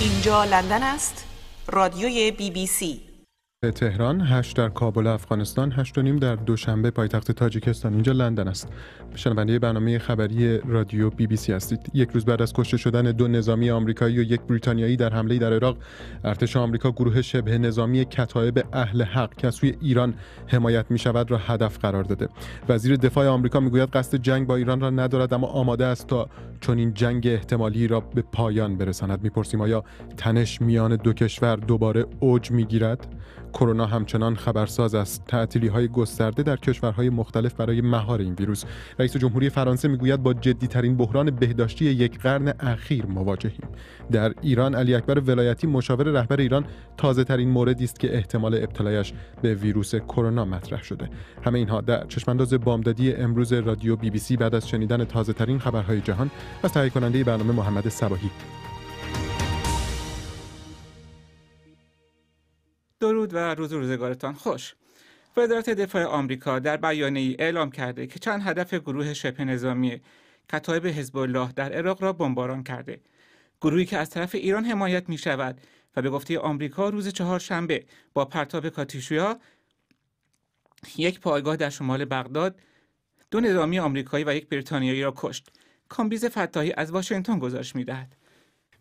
اینجا لندن است رادیوی بی بی سی تهران 8 در کابل افغانستان 8 و نیم در دوشنبه پایتخت تاجیکستان اینجا لندن است شنونده برنامه خبری رادیو بی بی سی هستید یک روز بعد از کشته شدن دو نظامی آمریکایی و یک بریتانیایی در حمله در عراق ارتش آمریکا گروه شبه نظامی کتایب اهل حق که سوی ایران حمایت می شود را هدف قرار داده وزیر دفاع آمریکا میگوید قصد جنگ با ایران را ندارد اما آماده است تا چنین جنگ احتمالی را به پایان برساند میپرسیم آیا تنش میان دو کشور دوباره اوج میگیرد کرونا همچنان خبرساز است تعطیلی های گسترده در کشورهای مختلف برای مهار این ویروس رئیس جمهوری فرانسه میگوید با جدی ترین بحران بهداشتی یک قرن اخیر مواجهیم در ایران علی اکبر ولایتی مشاور رهبر ایران تازه ترین موردی است که احتمال ابتلایش به ویروس کرونا مطرح شده همه اینها در چشمانداز بامدادی امروز رادیو بی بی سی بعد از شنیدن تازه ترین خبرهای جهان از تهیه کننده برنامه محمد سباهی. درود و روز روزگارتان خوش وزارت دفاع آمریکا در بیانیه ای اعلام کرده که چند هدف گروه شبه نظامی کتایب حزب الله در عراق را بمباران کرده گروهی که از طرف ایران حمایت می شود و به گفته آمریکا روز چهارشنبه با پرتاب کاتیشویا یک پایگاه در شمال بغداد دو نظامی آمریکایی و یک بریتانیایی را کشت کامبیز فتاحی از واشنگتن گزارش می‌دهد.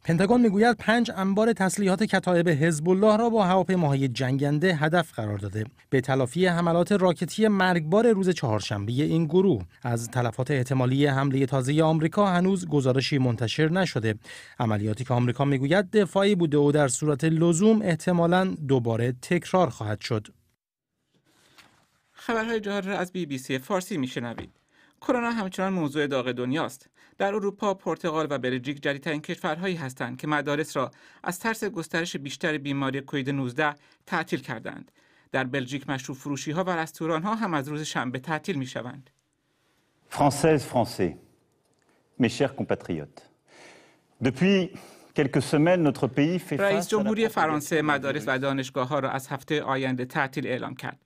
پنتاگون میگوید پنج انبار تسلیحات کتایب حزب الله را با هواپیماهای جنگنده هدف قرار داده به تلافی حملات راکتی مرگبار روز چهارشنبه این گروه از تلفات احتمالی حمله تازه آمریکا هنوز گزارشی منتشر نشده عملیاتی که آمریکا میگوید دفاعی بوده و در صورت لزوم احتمالا دوباره تکرار خواهد شد خبرهای جاری از بی بی سی فارسی میشنوید کرونا همچنان موضوع داغ دنیاست در اروپا پرتغال و بلژیک جدیدترین کشورهایی هستند که مدارس را از ترس گسترش بیشتر بیماری کوید 19 تعطیل کردند در بلژیک مشروب فروشی ها و رستوران ها هم از روز شنبه تعطیل می شوند Français, mes chers compatriotes, depuis رئیس جمهوری فرانسه مدارس و دانشگاه ها را از هفته آینده تعطیل اعلام کرد.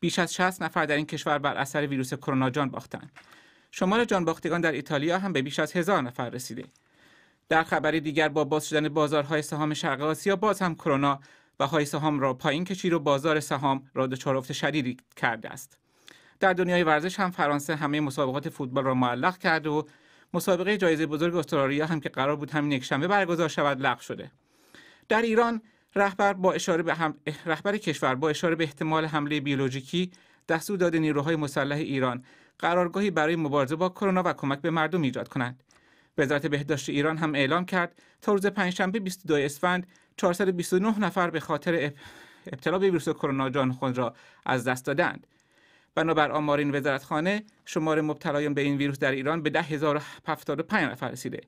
بیش از 60 نفر در این کشور بر اثر ویروس کرونا جان باختند. شمار جانباختگان در ایتالیا هم به بیش از هزار نفر رسیده در خبری دیگر با باز شدن بازارهای سهام شرق آسیا باز هم کرونا و های سهام را پایین کشید و بازار سهام را دچار افت شدیدی کرده است در دنیای ورزش هم فرانسه همه مسابقات فوتبال را معلق کرد و مسابقه جایزه بزرگ استرالیا هم که قرار بود همین یکشنبه برگزار شود لغو شده در ایران رهبر با اشاره به رهبر کشور با اشاره به احتمال حمله بیولوژیکی دستور داده نیروهای مسلح ایران قرارگاهی برای مبارزه با کرونا و کمک به مردم ایجاد کنند. وزارت بهداشت ایران هم اعلام کرد تا روز پنجشنبه 22 اسفند 429 نفر به خاطر ابتلا به ویروس کرونا جان خود را از دست دادند. بنابر آمار این وزارتخانه شمار مبتلایان به این ویروس در ایران به 10075 نفر رسیده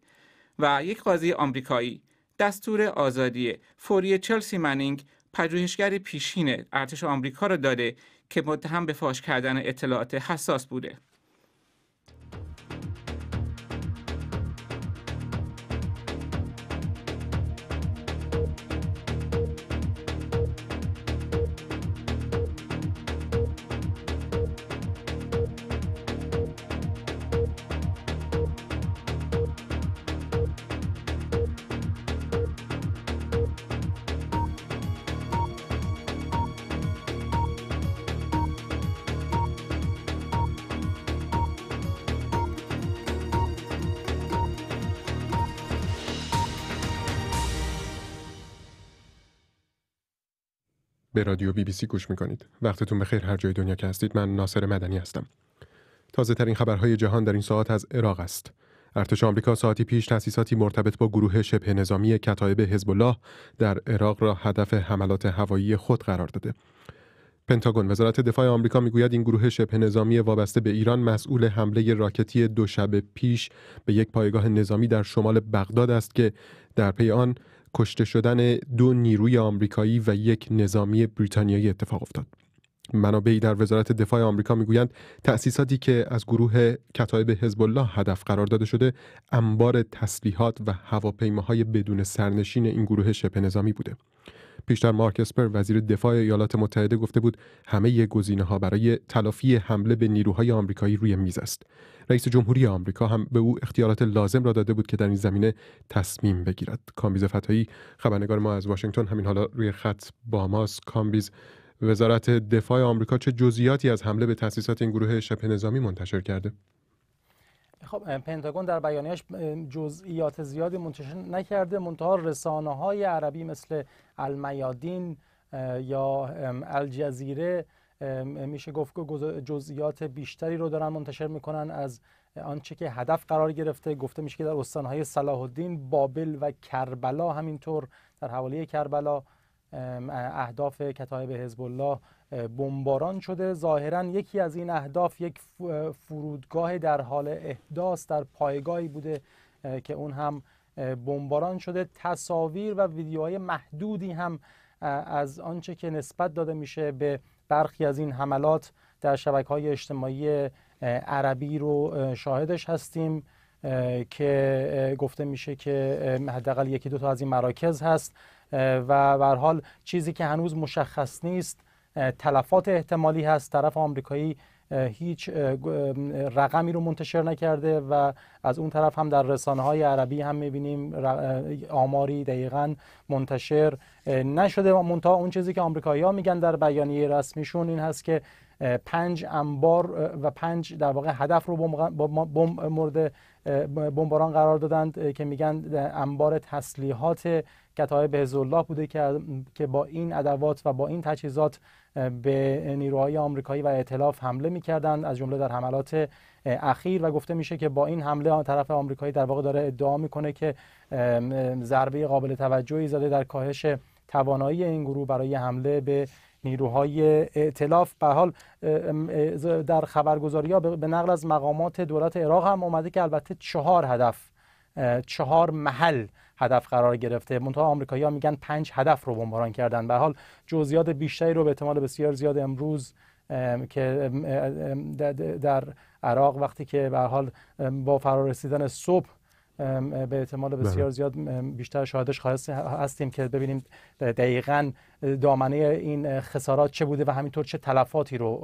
و یک قاضی آمریکایی دستور آزادی فوری چلسی منینگ پژوهشگر پیشین ارتش آمریکا را داده که متهم به فاش کردن اطلاعات حساس بوده به رادیو بی بی سی گوش میکنید وقتتون بخیر هر جای دنیا که هستید من ناصر مدنی هستم تازه ترین خبرهای جهان در این ساعت از عراق است ارتش آمریکا ساعتی پیش تأسیساتی مرتبط با گروه شبه نظامی کتایب حزب الله در عراق را هدف حملات هوایی خود قرار داده پنتاگون وزارت دفاع آمریکا میگوید این گروه شبه نظامی وابسته به ایران مسئول حمله راکتی دو شب پیش به یک پایگاه نظامی در شمال بغداد است که در پی آن کشته شدن دو نیروی آمریکایی و یک نظامی بریتانیایی اتفاق افتاد منابعی در وزارت دفاع آمریکا میگویند تأسیساتی که از گروه کتایب حزب الله هدف قرار داده شده انبار تسلیحات و هواپیماهای بدون سرنشین این گروه شبه نظامی بوده پیشتر مارک اسپر وزیر دفاع ایالات متحده گفته بود همه گزینه ها برای تلافی حمله به نیروهای آمریکایی روی میز است رئیس جمهوری آمریکا هم به او اختیارات لازم را داده بود که در این زمینه تصمیم بگیرد کامبیز فتایی خبرنگار ما از واشنگتن همین حالا روی خط با ماست کامبیز وزارت دفاع آمریکا چه جزئیاتی از حمله به تأسیسات این گروه شبه نظامی منتشر کرده خب پنتاگون در بیانیش جزئیات زیادی منتشر نکرده منتها رسانه های عربی مثل المیادین یا الجزیره میشه گفت که جزئیات بیشتری رو دارن منتشر میکنن از آنچه که هدف قرار گرفته گفته میشه که در استانهای صلاح الدین بابل و کربلا همینطور در حوالی کربلا اهداف کتایب حزب الله بمباران شده ظاهرا یکی از این اهداف یک فرودگاه در حال احداث در پایگاهی بوده که اون هم بمباران شده تصاویر و ویدیوهای محدودی هم از آنچه که نسبت داده میشه به برخی از این حملات در شبکه های اجتماعی عربی رو شاهدش هستیم که گفته میشه که حداقل یکی دو تا از این مراکز هست و به حال چیزی که هنوز مشخص نیست تلفات احتمالی هست طرف آمریکایی هیچ رقمی رو منتشر نکرده و از اون طرف هم در رسانه های عربی هم میبینیم آماری دقیقا منتشر نشده منتها اون چیزی که آمریکایی ها میگن در بیانیه رسمیشون این هست که پنج انبار و پنج در واقع هدف رو مورد بمباران قرار دادند که میگن انبار تسلیحات کتاب حزب بوده که با این ادوات و با این تجهیزات به نیروهای آمریکایی و ائتلاف حمله میکردند از جمله در حملات اخیر و گفته میشه که با این حمله طرف آمریکایی در واقع داره ادعا میکنه که ضربه قابل توجهی زده در کاهش توانایی این گروه برای حمله به نیروهای ائتلاف به حال در خبرگزاری ها به نقل از مقامات دولت عراق هم اومده که البته چهار هدف چهار محل هدف قرار گرفته منتها ها میگن پنج هدف رو بمباران کردن به حال جزئیات بیشتری رو به احتمال بسیار زیاد امروز که در عراق وقتی که به حال با رسیدن صبح به احتمال بله. بسیار زیاد بیشتر شاهدش هستیم که ببینیم دقیقا دامنه این خسارات چه بوده و همینطور چه تلفاتی رو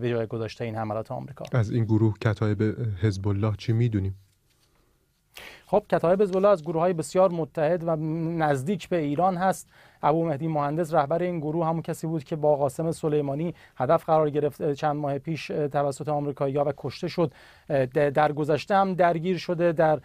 به جای گذاشته این حملات آمریکا از این گروه کتایب حزب الله چی میدونیم خب کتایب حزب از گروه های بسیار متحد و نزدیک به ایران هست ابو مهدی مهندس رهبر این گروه همون کسی بود که با قاسم سلیمانی هدف قرار گرفت چند ماه پیش توسط یا و کشته شد در گذشته هم درگیر شده در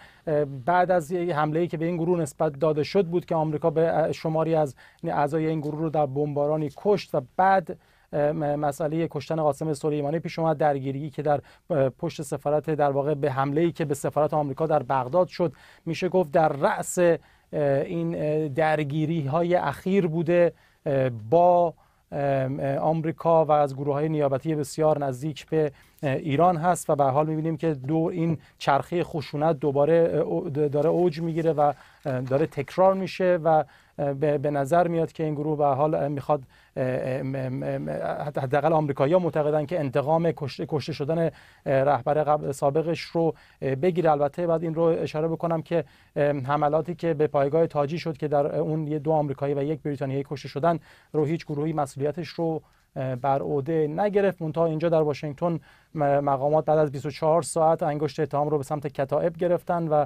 بعد از ای که به این گروه نسبت داده شد بود که آمریکا به شماری از اعضای این گروه رو در بمبارانی کشت و بعد مسئله کشتن قاسم سلیمانی پیش اومد درگیری که در پشت سفارت در واقع به حمله ای که به سفارت آمریکا در بغداد شد میشه گفت در رأس این درگیری های اخیر بوده با آمریکا و از گروه های نیابتی بسیار نزدیک به ایران هست و به حال میبینیم که دو این چرخه خشونت دوباره داره اوج میگیره و داره تکرار میشه و به نظر میاد که این گروه به حال میخواد حداقل آمریکایی‌ها معتقدن که انتقام کشته شدن رهبر سابقش رو بگیره البته بعد این رو اشاره بکنم که حملاتی که به پایگاه تاجی شد که در اون دو آمریکایی و یک بریتانیایی کشته شدن رو هیچ گروهی مسئولیتش رو بر عهده نگرفت منتها اینجا در واشنگتن مقامات بعد از 24 ساعت انگشت اتهام رو به سمت کتائب گرفتن و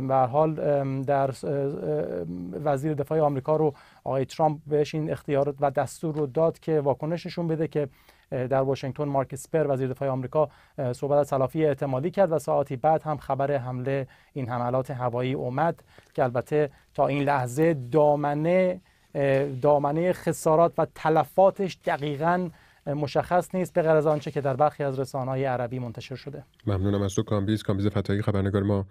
به حال در وزیر دفاع آمریکا رو آقای ترامپ بهش این اختیار و دستور رو داد که واکنششون بده که در واشنگتن مارک سپر وزیر دفاع آمریکا صحبت از تلافی اعتمالی کرد و ساعتی بعد هم خبر حمله این حملات هوایی اومد که البته تا این لحظه دامنه دامنه خسارات و تلفاتش دقیقا مشخص نیست به غیر از آنچه که در برخی از رسانه‌های عربی منتشر شده ممنونم از تو کامبیز کامبیز فتایی خبرنگار ما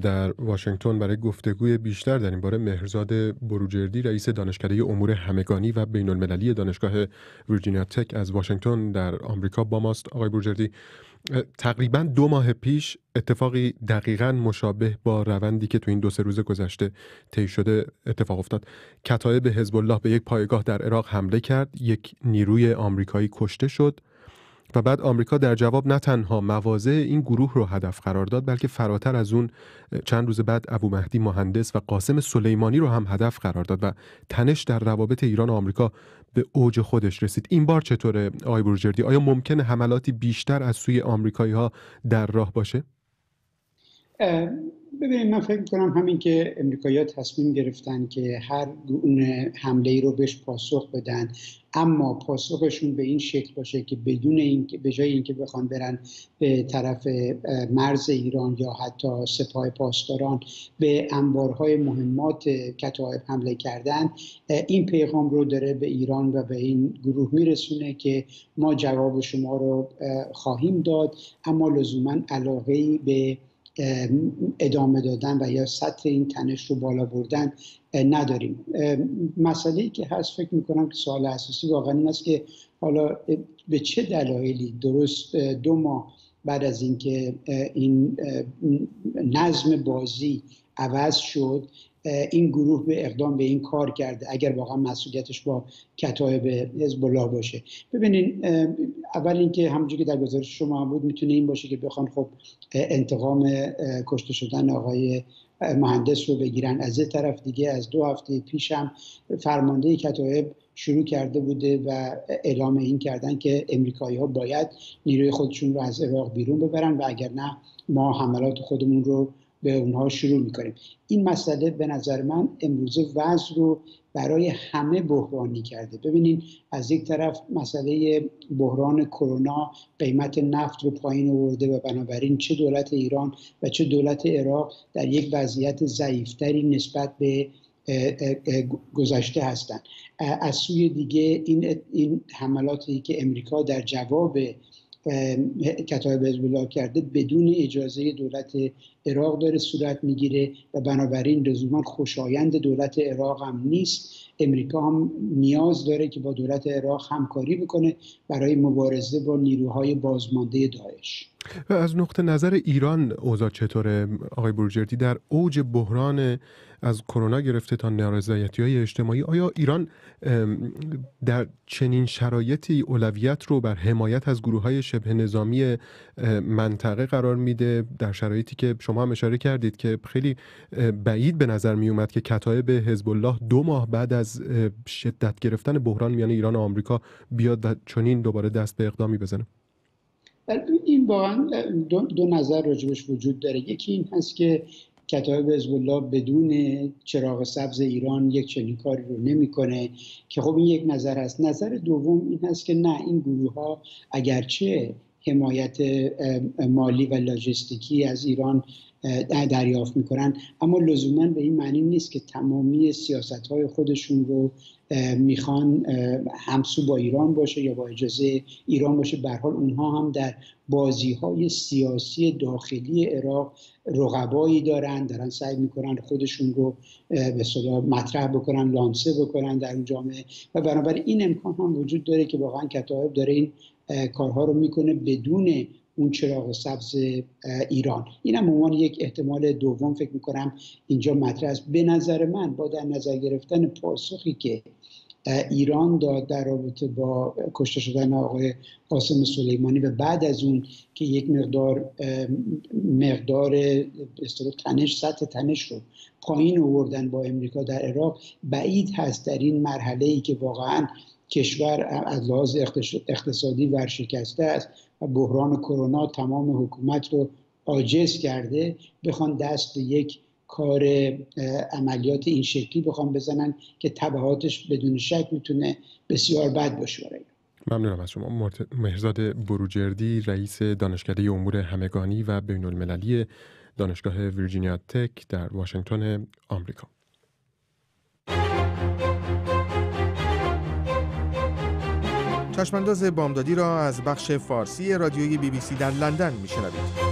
در واشنگتن برای گفتگوی بیشتر در این باره مهرزاد بروجردی رئیس دانشکده امور همگانی و بین المللی دانشگاه ویرجینیا تک از واشنگتن در آمریکا با ماست آقای بروجردی تقریبا دو ماه پیش اتفاقی دقیقا مشابه با روندی که تو این دو سه روز گذشته طی شده اتفاق افتاد کتایب حزب الله به یک پایگاه در عراق حمله کرد یک نیروی آمریکایی کشته شد و بعد آمریکا در جواب نه تنها مواضع این گروه رو هدف قرار داد بلکه فراتر از اون چند روز بعد ابو مهدی مهندس و قاسم سلیمانی رو هم هدف قرار داد و تنش در روابط ایران و آمریکا به اوج خودش رسید این بار چطوره آی بروجردی؟ آیا ممکن حملاتی بیشتر از سوی آمریکایی ها در راه باشه ببینید من فکر کنم همین که امریکایی تصمیم گرفتن که هر گونه حمله ای رو بهش پاسخ بدن اما پاسخشون به این شکل باشه که بدون اینکه به جای اینکه بخوان برن به طرف مرز ایران یا حتی سپاه پاسداران به انبارهای مهمات کتائب حمله کردن این پیغام رو داره به ایران و به این گروه میرسونه که ما جواب شما رو خواهیم داد اما لزوما علاقه به ادامه دادن و یا سطح این تنش رو بالا بردن نداریم مسئله که هست فکر میکنم که سوال اساسی واقعا این است که حالا به چه دلایلی درست دو ماه بعد از اینکه این نظم بازی عوض شد این گروه به اقدام به این کار کرده اگر واقعا مسئولیتش با کتایب حزب الله باشه ببینین اول اینکه همونجوری که در گزارش شما بود میتونه این باشه که بخوان خب انتقام کشته شدن آقای مهندس رو بگیرن از یه طرف دیگه از دو هفته پیش هم فرمانده کتایب شروع کرده بوده و اعلام این کردن که امریکایی ها باید نیروی خودشون رو از عراق بیرون ببرن و اگر نه ما حملات خودمون رو به اونها شروع میکنیم این مسئله به نظر من امروزه وضع رو برای همه بحرانی کرده ببینین از یک طرف مسئله بحران کرونا قیمت نفت رو پایین آورده و بنابراین چه دولت ایران و چه دولت عراق در یک وضعیت ضعیفتری نسبت به گذشته هستند از سوی دیگه این این حملاتی که امریکا در جواب کتاب حزب کرده بدون اجازه دولت عراق داره صورت میگیره و بنابراین لزوما خوشایند دولت عراق هم نیست امریکا هم نیاز داره که با دولت عراق همکاری بکنه برای مبارزه با نیروهای بازمانده داعش از نقطه نظر ایران اوضاع چطوره آقای بروجردی در اوج بحران از کرونا گرفته تا نارضایتی های اجتماعی آیا ایران در چنین شرایطی اولویت رو بر حمایت از گروه های شبه نظامی منطقه قرار میده در شرایطی که شما هم اشاره کردید که خیلی بعید به نظر می اومد که کتایب حزب الله دو ماه بعد از شدت گرفتن بحران میان ایران و آمریکا بیاد و چنین دوباره دست به اقدامی بزنه بله، این واقعا دو, دو, نظر راجبش وجود داره یکی این هست که کتاب حزب بدون چراغ سبز ایران یک چنین کاری رو نمیکنه که خب این یک نظر است نظر دوم این هست که نه این گروه ها اگرچه حمایت مالی و لاجستیکی از ایران دریافت میکنن اما لزوما به این معنی نیست که تمامی سیاست های خودشون رو میخوان همسو با ایران باشه یا با اجازه ایران باشه به حال اونها هم در بازی های سیاسی داخلی عراق رقبایی دارند. دارن سعی میکنن خودشون رو به صدا مطرح بکنن لانسه بکنن در اون جامعه و بنابراین این امکان هم وجود داره که واقعا کتاب داره این کارها رو میکنه بدون اون چراغ سبز ایران این هم عنوان یک احتمال دوم فکر میکنم اینجا مطرح است به نظر من با در نظر گرفتن پاسخی که ایران داد در رابطه با کشته شدن آقای قاسم سلیمانی و بعد از اون که یک مقدار مقدار تنش سطح تنش رو پایین آوردن با امریکا در عراق بعید هست در این مرحله ای که واقعا کشور از لحاظ اقتصادی ورشکسته است و بحران کرونا تمام حکومت رو عاجز کرده بخوان دست یک کار عملیات این شکلی بخوان بزنن که تبعاتش بدون شک میتونه بسیار بد باشه برای ممنونم از شما مهرزاد بروجردی رئیس دانشکده امور همگانی و بین المللی دانشگاه ویرجینیا تک در واشنگتن آمریکا چشمانداز بامدادی را از بخش فارسی رادیوی بی بی سی در لندن میشنوید.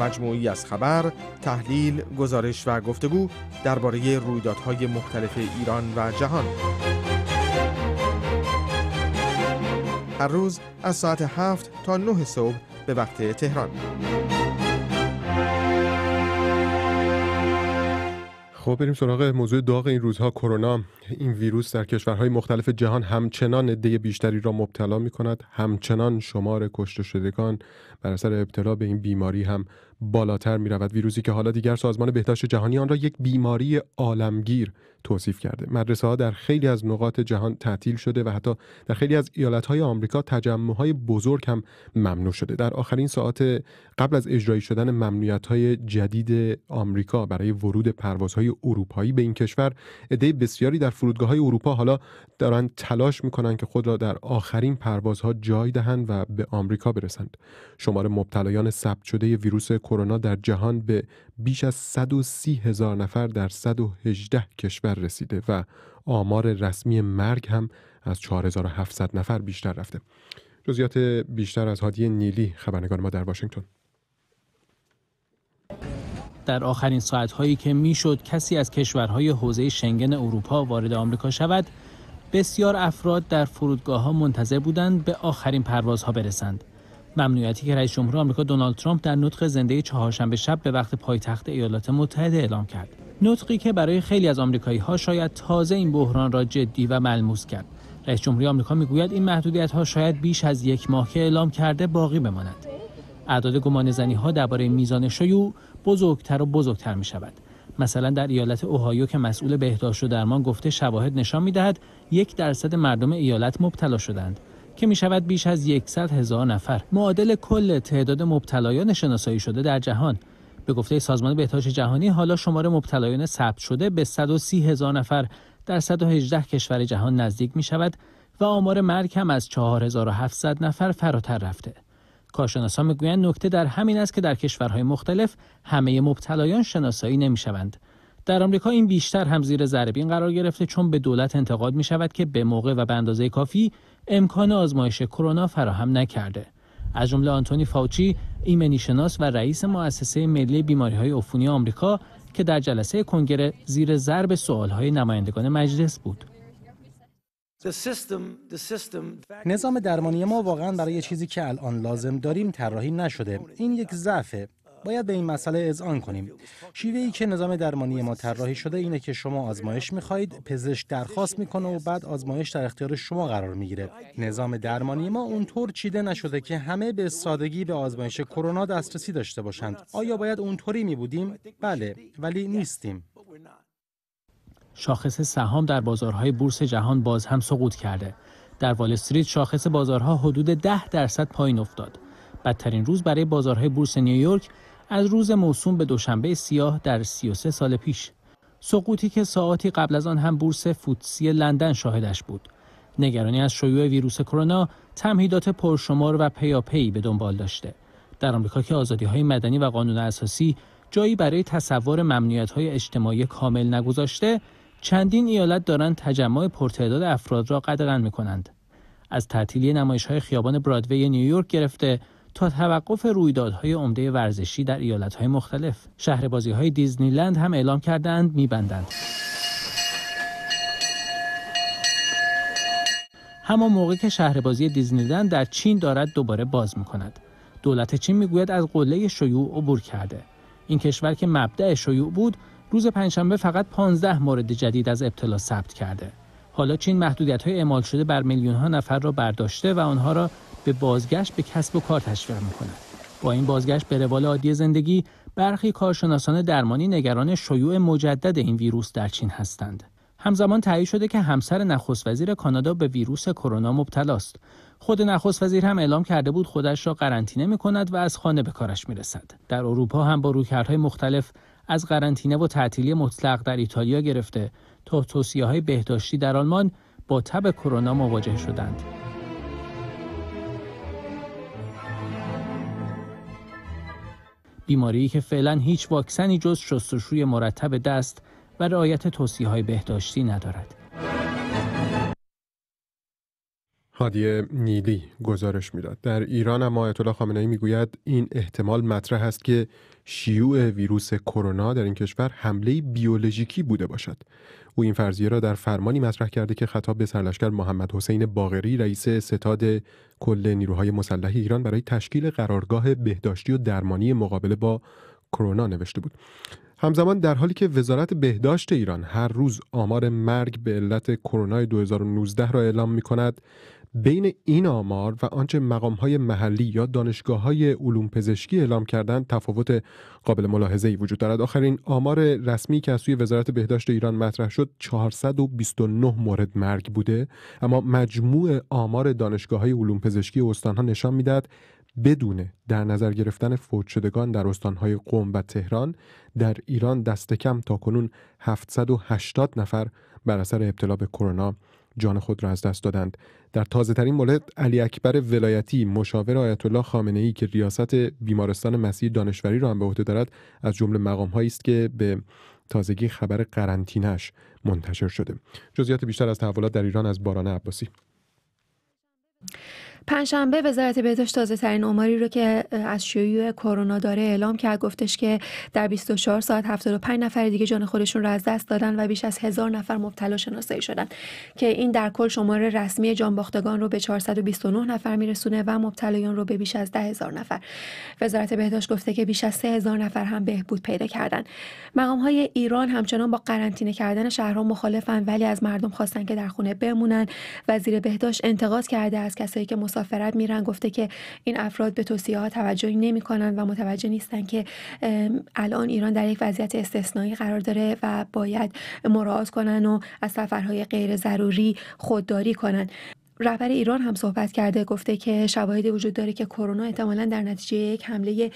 مجموعی از خبر، تحلیل، گزارش و گفتگو درباره رویدادهای مختلف ایران و جهان. هر روز از ساعت 7 تا 9 صبح به وقت تهران. خب بریم سراغ موضوع داغ این روزها کرونا این ویروس در کشورهای مختلف جهان همچنان عده بیشتری را مبتلا می کند همچنان شمار کشته شدگان بر اثر ابتلا به این بیماری هم بالاتر می رود ویروسی که حالا دیگر سازمان بهداشت جهانی آن را یک بیماری عالمگیر توصیف کرده مدرسه ها در خیلی از نقاط جهان تعطیل شده و حتی در خیلی از ایالت های آمریکا تجمع های بزرگ هم ممنوع شده در آخرین ساعت قبل از اجرایی شدن ممنوعیت های جدید آمریکا برای ورود پروازهای اروپایی به این کشور عده بسیاری در فرودگاه های اروپا حالا دارن تلاش میکنن که خود را در آخرین پروازها جای دهند و به آمریکا برسند شمار مبتلایان ثبت شده ویروس کرونا در جهان به بیش از 130 هزار نفر در 118 کشور رسیده و آمار رسمی مرگ هم از 4700 نفر بیشتر رفته جزئیات بیشتر از هادی نیلی خبرنگار ما در واشنگتن در آخرین ساعت‌هایی که میشد کسی از کشورهای حوزه شنگن اروپا وارد آمریکا شود بسیار افراد در فرودگاه ها منتظر بودند به آخرین پروازها برسند ممنوعیتی که رئیس جمهور آمریکا دونالد ترامپ در نطق زنده چهارشنبه شب به وقت پایتخت ایالات متحده اعلام کرد نطقی که برای خیلی از آمریکایی ها شاید تازه این بحران را جدی و ملموس کرد رئیس جمهوری آمریکا میگوید این محدودیت ها شاید بیش از یک ماه که اعلام کرده باقی بماند اعداد گمان زنی ها درباره میزان شیوع بزرگتر و بزرگتر می شود مثلا در ایالت اوهایو که مسئول بهداشت و درمان گفته شواهد نشان می یک درصد مردم ایالت مبتلا شدند که می شود بیش از 100 هزار نفر معادل کل تعداد مبتلایان شناسایی شده در جهان به گفته سازمان بهداشت جهانی حالا شمار مبتلایان ثبت شده به 130 هزار نفر در 118 کشور جهان نزدیک می شود و آمار مرگ هم از 4700 نفر فراتر رفته. کارشناسان میگویند نکته در همین است که در کشورهای مختلف همه مبتلایان شناسایی شوند. در آمریکا این بیشتر هم زیر ضربین قرار گرفته چون به دولت انتقاد می شود که به موقع و به اندازه کافی امکان آزمایش کرونا فراهم نکرده. از جمله آنتونی فاوچی ایمنی شناس و رئیس مؤسسه ملی بیماری های عفونی آمریکا که در جلسه کنگره زیر ضرب سوال های نمایندگان مجلس بود نظام درمانی ما واقعا برای چیزی که الان لازم داریم طراحی نشده این یک ضعفه باید به این مسئله اذعان کنیم شیوه ای که نظام درمانی ما طراحی شده اینه که شما آزمایش میخواهید پزشک درخواست میکنه و بعد آزمایش در اختیار شما قرار میگیره نظام درمانی ما اونطور چیده نشده که همه به سادگی به آزمایش کرونا دسترسی داشته باشند آیا باید اونطوری بودیم؟ بله ولی نیستیم شاخص سهام در بازارهای بورس جهان باز هم سقوط کرده در وال استریت شاخص بازارها حدود 10 درصد پایین افتاد بدترین روز برای بازارهای بورس نیویورک از روز موسوم به دوشنبه سیاه در 33 سال پیش سقوطی که ساعاتی قبل از آن هم بورس فوتسی لندن شاهدش بود نگرانی از شیوع ویروس کرونا تمهیدات پرشمار و پیاپی به دنبال داشته در آمریکا که آزادی های مدنی و قانون اساسی جایی برای تصور ممنوعیت های اجتماعی کامل نگذاشته چندین ایالت دارند تجمع پرتعداد افراد را قدغن می از تعطیلی نمایش های خیابان برادوی نیویورک گرفته تا توقف رویدادهای عمده ورزشی در ایالتهای مختلف شهر های دیزنیلند هم اعلام کردند میبندند همان موقع که شهر بازی دیزنیلند در چین دارد دوباره باز میکند دولت چین میگوید از قله شیوع عبور کرده این کشور که مبدع شیوع بود روز پنجشنبه فقط 15 مورد جدید از ابتلا ثبت کرده حالا چین محدودیت های اعمال شده بر میلیون ها نفر را برداشته و آنها را به بازگشت به کسب و کار تشویق میکند با این بازگشت به روال عادی زندگی برخی کارشناسان درمانی نگران شیوع مجدد این ویروس در چین هستند همزمان تایید شده که همسر نخست وزیر کانادا به ویروس کرونا مبتلا است خود نخست وزیر هم اعلام کرده بود خودش را قرنطینه می و از خانه به کارش می رسد. در اروپا هم با رویکردهای مختلف از قرنطینه و تعطیلی مطلق در ایتالیا گرفته تا توصیه های بهداشتی در آلمان با تب کرونا مواجه شدند. بیماری که فعلا هیچ واکسنی جز شستشوی مرتب دست و رعایت توصیه های بهداشتی ندارد. حادیه نیلی گزارش میداد در ایران اما آیت الله خامنه ای میگوید این احتمال مطرح است که شیوع ویروس کرونا در این کشور حمله بیولوژیکی بوده باشد او این فرضیه را در فرمانی مطرح کرده که خطاب به سرلشکر محمد حسین باغری رئیس ستاد کل نیروهای مسلح ایران برای تشکیل قرارگاه بهداشتی و درمانی مقابله با کرونا نوشته بود همزمان در حالی که وزارت بهداشت ایران هر روز آمار مرگ به علت کرونا 2019 را اعلام می کند بین این آمار و آنچه مقام های محلی یا دانشگاه های علوم پزشکی اعلام کردند تفاوت قابل ملاحظه ای وجود دارد آخرین آمار رسمی که از سوی وزارت بهداشت ایران مطرح شد 429 مورد مرگ بوده اما مجموع آمار دانشگاه های علوم پزشکی استان ها نشان میدهد بدون در نظر گرفتن فوت شدگان در استانهای قم و تهران در ایران دست کم تا کنون 780 نفر بر اثر ابتلا به کرونا جان خود را از دست دادند در تازه ترین مورد علی اکبر ولایتی مشاور آیت الله خامنه ای که ریاست بیمارستان مسیح دانشوری را هم به عهده دارد از جمله مقام هایی است که به تازگی خبر قرنطینه منتشر شده جزئیات بیشتر از تحولات در ایران از باران عباسی پنجشنبه وزارت بهداشت تازه ترین آماری رو که از شیوع کرونا داره اعلام کرد گفتش که در 24 ساعت 75 نفر دیگه جان خودشون رو از دست دادن و بیش از هزار نفر مبتلا شناسایی شدن که این در کل شماره رسمی جان باختگان رو به 429 نفر میرسونه و مبتلایان رو به بیش از 10000 نفر وزارت بهداشت گفته که بیش از 3000 نفر هم بهبود پیدا کردن مقام های ایران همچنان با قرنطینه کردن شهرها مخالفن ولی از مردم خواستن که در خونه بمونن وزیر بهداشت انتقاد کرده از کسایی که مسافرت میرن گفته که این افراد به توصیه ها توجهی کنند و متوجه نیستن که الان ایران در یک وضعیت استثنایی قرار داره و باید مراعات کنن و از سفرهای غیر ضروری خودداری کنن رهبر ایران هم صحبت کرده گفته که شواهدی وجود داره که کرونا احتمالا در نتیجه یک حمله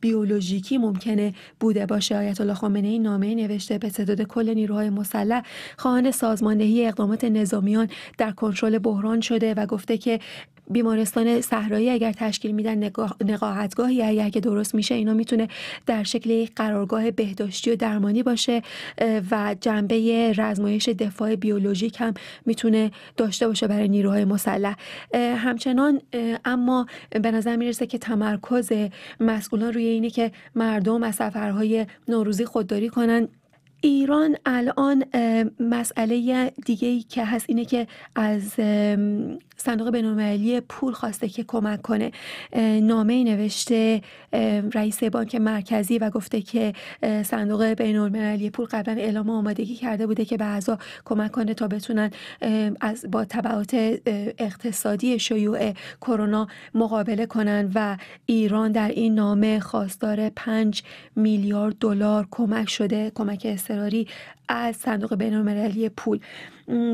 بیولوژیکی ممکنه بوده باشه آیت الله خامنه ای نامه نوشته به تعداد کل نیروهای مسلح خواهان سازماندهی اقدامات نظامیان در کنترل بحران شده و گفته که بیمارستان صحرایی اگر تشکیل میدن نقاهتگاهی اگر که درست میشه اینا میتونه در شکل یک قرارگاه بهداشتی و درمانی باشه و جنبه رزمایش دفاع بیولوژیک هم میتونه داشته باشه برای نیروهای مسلح همچنان اما به نظر میرسه که تمرکز مسئولان روی اینه که مردم از سفرهای نوروزی خودداری کنن ایران الان مسئله دیگه ای که هست اینه که از صندوق بینالمللی پول خواسته که کمک کنه نامه نوشته رئیس بانک مرکزی و گفته که صندوق بینالمللی پول قبلا اعلام آمادگی کرده بوده که به اعضا کمک کنه تا بتونن از با تبعات اقتصادی شیوع کرونا مقابله کنن و ایران در این نامه خواستار 5 میلیارد دلار کمک شده کمک اضطراری از صندوق بین المللی پول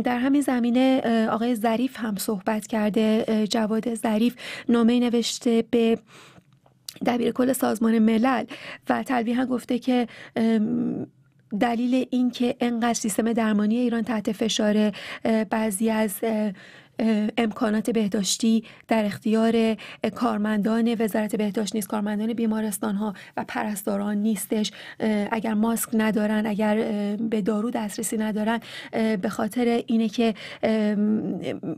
در همین زمینه آقای ظریف هم صحبت کرده جواد ظریف نامه نوشته به دبیر کل سازمان ملل و تلویحا گفته که دلیل اینکه انقدر سیستم درمانی ایران تحت فشار بعضی از امکانات بهداشتی در اختیار کارمندان وزارت بهداشت نیست کارمندان بیمارستان ها و پرستاران نیستش اگر ماسک ندارن اگر به دارو دسترسی ندارن به خاطر اینه که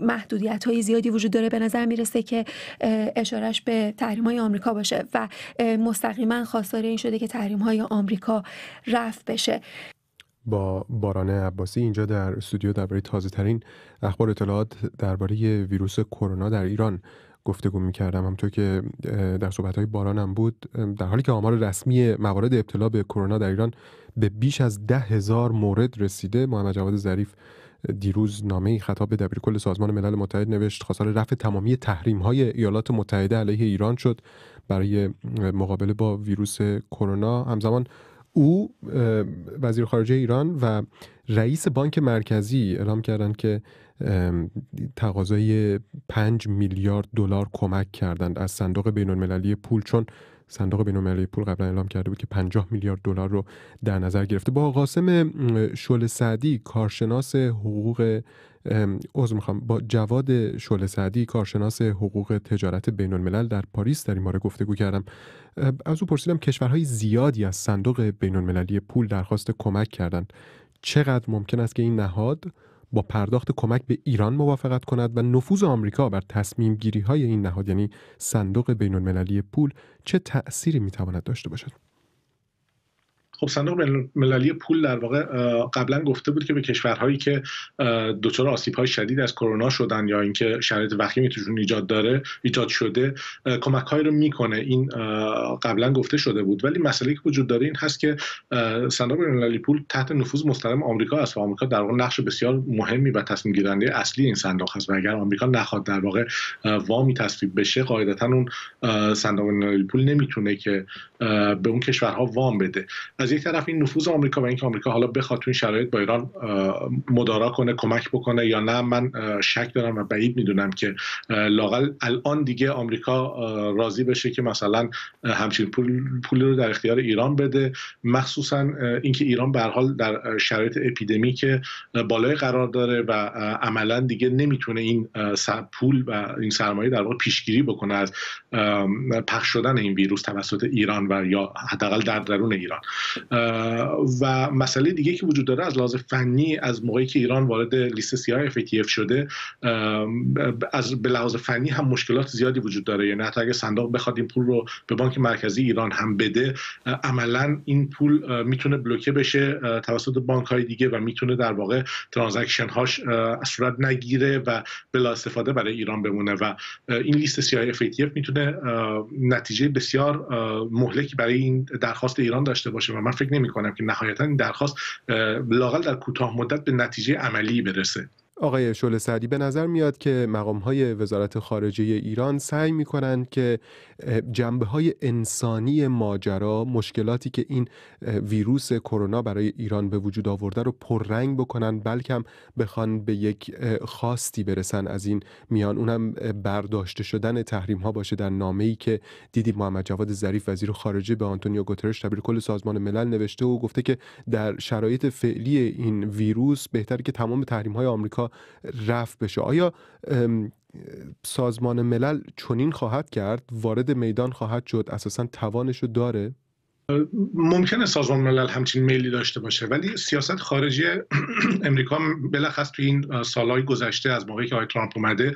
محدودیت های زیادی وجود داره به نظر میرسه که اشارش به تحریم های آمریکا باشه و مستقیما خواستار این شده که تحریم های آمریکا رفت بشه با بارانه عباسی اینجا در استودیو درباره تازه ترین اخبار اطلاعات درباره ویروس کرونا در ایران گفتگو کردم همطور که در صحبت های بارانم بود در حالی که آمار رسمی موارد ابتلا به کرونا در ایران به بیش از ده هزار مورد رسیده محمد جواد ظریف دیروز نامه خطاب به دبیرکل سازمان ملل متحد نوشت خواستار رفع تمامی تحریم های ایالات متحده علیه ایران شد برای مقابله با ویروس کرونا همزمان او وزیر خارجه ایران و رئیس بانک مرکزی اعلام کردند که تقاضای 5 میلیارد دلار کمک کردند از صندوق بین المللی پول چون صندوق بین المللی پول قبلا اعلام کرده بود که 50 میلیارد دلار رو در نظر گرفته با قاسم شل سعدی کارشناس حقوق عضو میخوام با جواد شل سعدی کارشناس حقوق تجارت بین الملل در پاریس در این باره گفتگو کردم از او پرسیدم کشورهای زیادی از صندوق بین المللی پول درخواست کمک کردند چقدر ممکن است که این نهاد با پرداخت کمک به ایران موافقت کند و نفوذ آمریکا بر تصمیم گیری های این نهاد یعنی صندوق بین المللی پول چه تأثیری می تواند داشته باشد؟ خب صندوق مللی پول در واقع قبلا گفته بود که به کشورهایی که دچار های شدید از کرونا شدن یا اینکه شرایط وخیمی توشون ایجاد داره ایجاد شده کمک‌هایی رو میکنه این قبلا گفته شده بود ولی مسئله که وجود داره این هست که صندوق مللی پول تحت نفوذ مستقیم آمریکا است و آمریکا در واقع نقش بسیار مهمی و تصمیم گیرنده اصلی این صندوق هست و اگر آمریکا نخواد در واقع وامی تصویب بشه قاعدتا اون صندوق مللی پول نمیتونه که به اون کشورها وام بده از یک طرف این نفوذ آمریکا و اینکه آمریکا حالا بخواد تو این شرایط با ایران مدارا کنه کمک بکنه یا نه من شک دارم و بعید میدونم که لاقل الان دیگه آمریکا راضی بشه که مثلا همچین پول رو در اختیار ایران بده مخصوصا اینکه ایران به حال در شرایط اپیدمی که بالای قرار داره و عملا دیگه نمیتونه این پول و این سرمایه در واقع پیشگیری بکنه از پخش شدن این ویروس توسط ایران و یا حداقل در درون ایران و مسئله دیگه که وجود داره از لحاظ فنی از موقعی که ایران وارد لیست سیاه FATF شده از به لحاظ فنی هم مشکلات زیادی وجود داره یعنی حتی اگه صندوق بخواد این پول رو به بانک مرکزی ایران هم بده عملا این پول میتونه بلوکه بشه توسط بانک های دیگه و میتونه در واقع ترانزکشن هاش صورت نگیره و بلا استفاده برای ایران بمونه و این لیست سیاه FATF میتونه نتیجه بسیار مهم که برای این درخواست ایران داشته باشه و من فکر نمی کنم که نهایتا این درخواست لاقل در کوتاه مدت به نتیجه عملی برسه آقای شل سعدی به نظر میاد که مقام های وزارت خارجه ایران سعی می کنند که جنبه های انسانی ماجرا مشکلاتی که این ویروس کرونا برای ایران به وجود آورده رو پررنگ بکنن بلکه هم بخوان به یک خاستی برسن از این میان اونم برداشته شدن تحریم ها باشه در نامه ای که دیدی محمد جواد ظریف وزیر خارجه به آنتونیو گوترش دبیر کل سازمان ملل نوشته و گفته که در شرایط فعلی این ویروس بهتر که تمام تحریم های آمریکا رفت بشه آیا سازمان ملل چنین خواهد کرد وارد میدان خواهد شد اساسا توانش رو داره ممکنه سازمان ملل همچین میلی داشته باشه ولی سیاست خارجی امریکا بلخص توی این سالهای گذشته از موقعی که آقای ترامپ اومده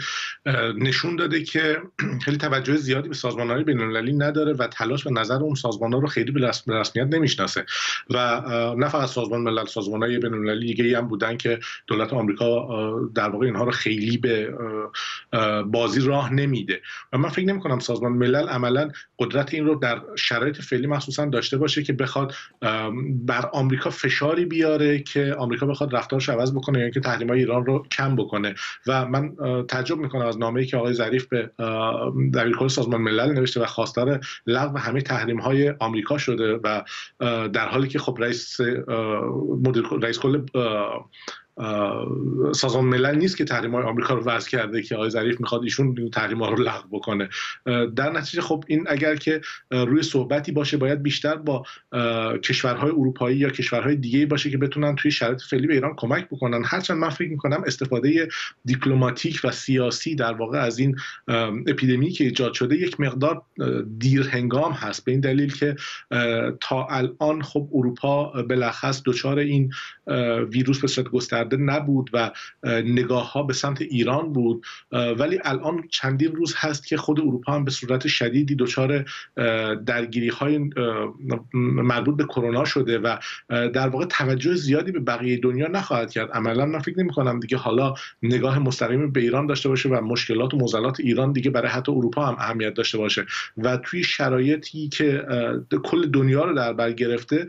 نشون داده که خیلی توجه زیادی به سازمانهای المللی نداره و تلاش و نظر اون سازمانها رو خیلی به رسمیت نمیشناسه و نه فقط سازمان ملل سازمانهای بینالمللی دیگه هم بودن که دولت آمریکا در واقع اینها رو خیلی به بازی راه نمیده و من فکر نمیکنم سازمان ملل عملا قدرت این رو در شرایط فعلی مخصوصا داشته باشه که بخواد بر آمریکا فشاری بیاره که آمریکا بخواد رفتارش عوض بکنه یا یعنی اینکه تحریم های ایران رو کم بکنه و من تعجب میکنم از نامه‌ای که آقای ظریف به دبیرکل سازمان ملل نوشته و خواستار لغو همه تحریم های آمریکا شده و در حالی که خب رئیس رئیس کل سازمان ملل نیست که تحریم های آمریکا رو وضع کرده که آقای ظریف میخواد ایشون تحریم ها رو لغو بکنه در نتیجه خب این اگر که روی صحبتی باشه باید بیشتر با کشورهای اروپایی یا کشورهای دیگه باشه که بتونن توی شرایط فعلی به ایران کمک بکنن هرچند من فکر میکنم استفاده دیپلماتیک و سیاسی در واقع از این اپیدمی که ایجاد شده یک مقدار دیر هنگام هست به این دلیل که تا الان خب اروپا بلخص دچار این ویروس به صورت گسترده نبود و نگاه ها به سمت ایران بود ولی الان چندین روز هست که خود اروپا هم به صورت شدیدی دچار درگیری های مربوط به کرونا شده و در واقع توجه زیادی به بقیه دنیا نخواهد کرد عملا من فکر نمی کنم دیگه حالا نگاه مستقیم به ایران داشته باشه و مشکلات و مزلات ایران دیگه برای حتی اروپا هم اهمیت داشته باشه و توی شرایطی که کل دنیا رو در بر گرفته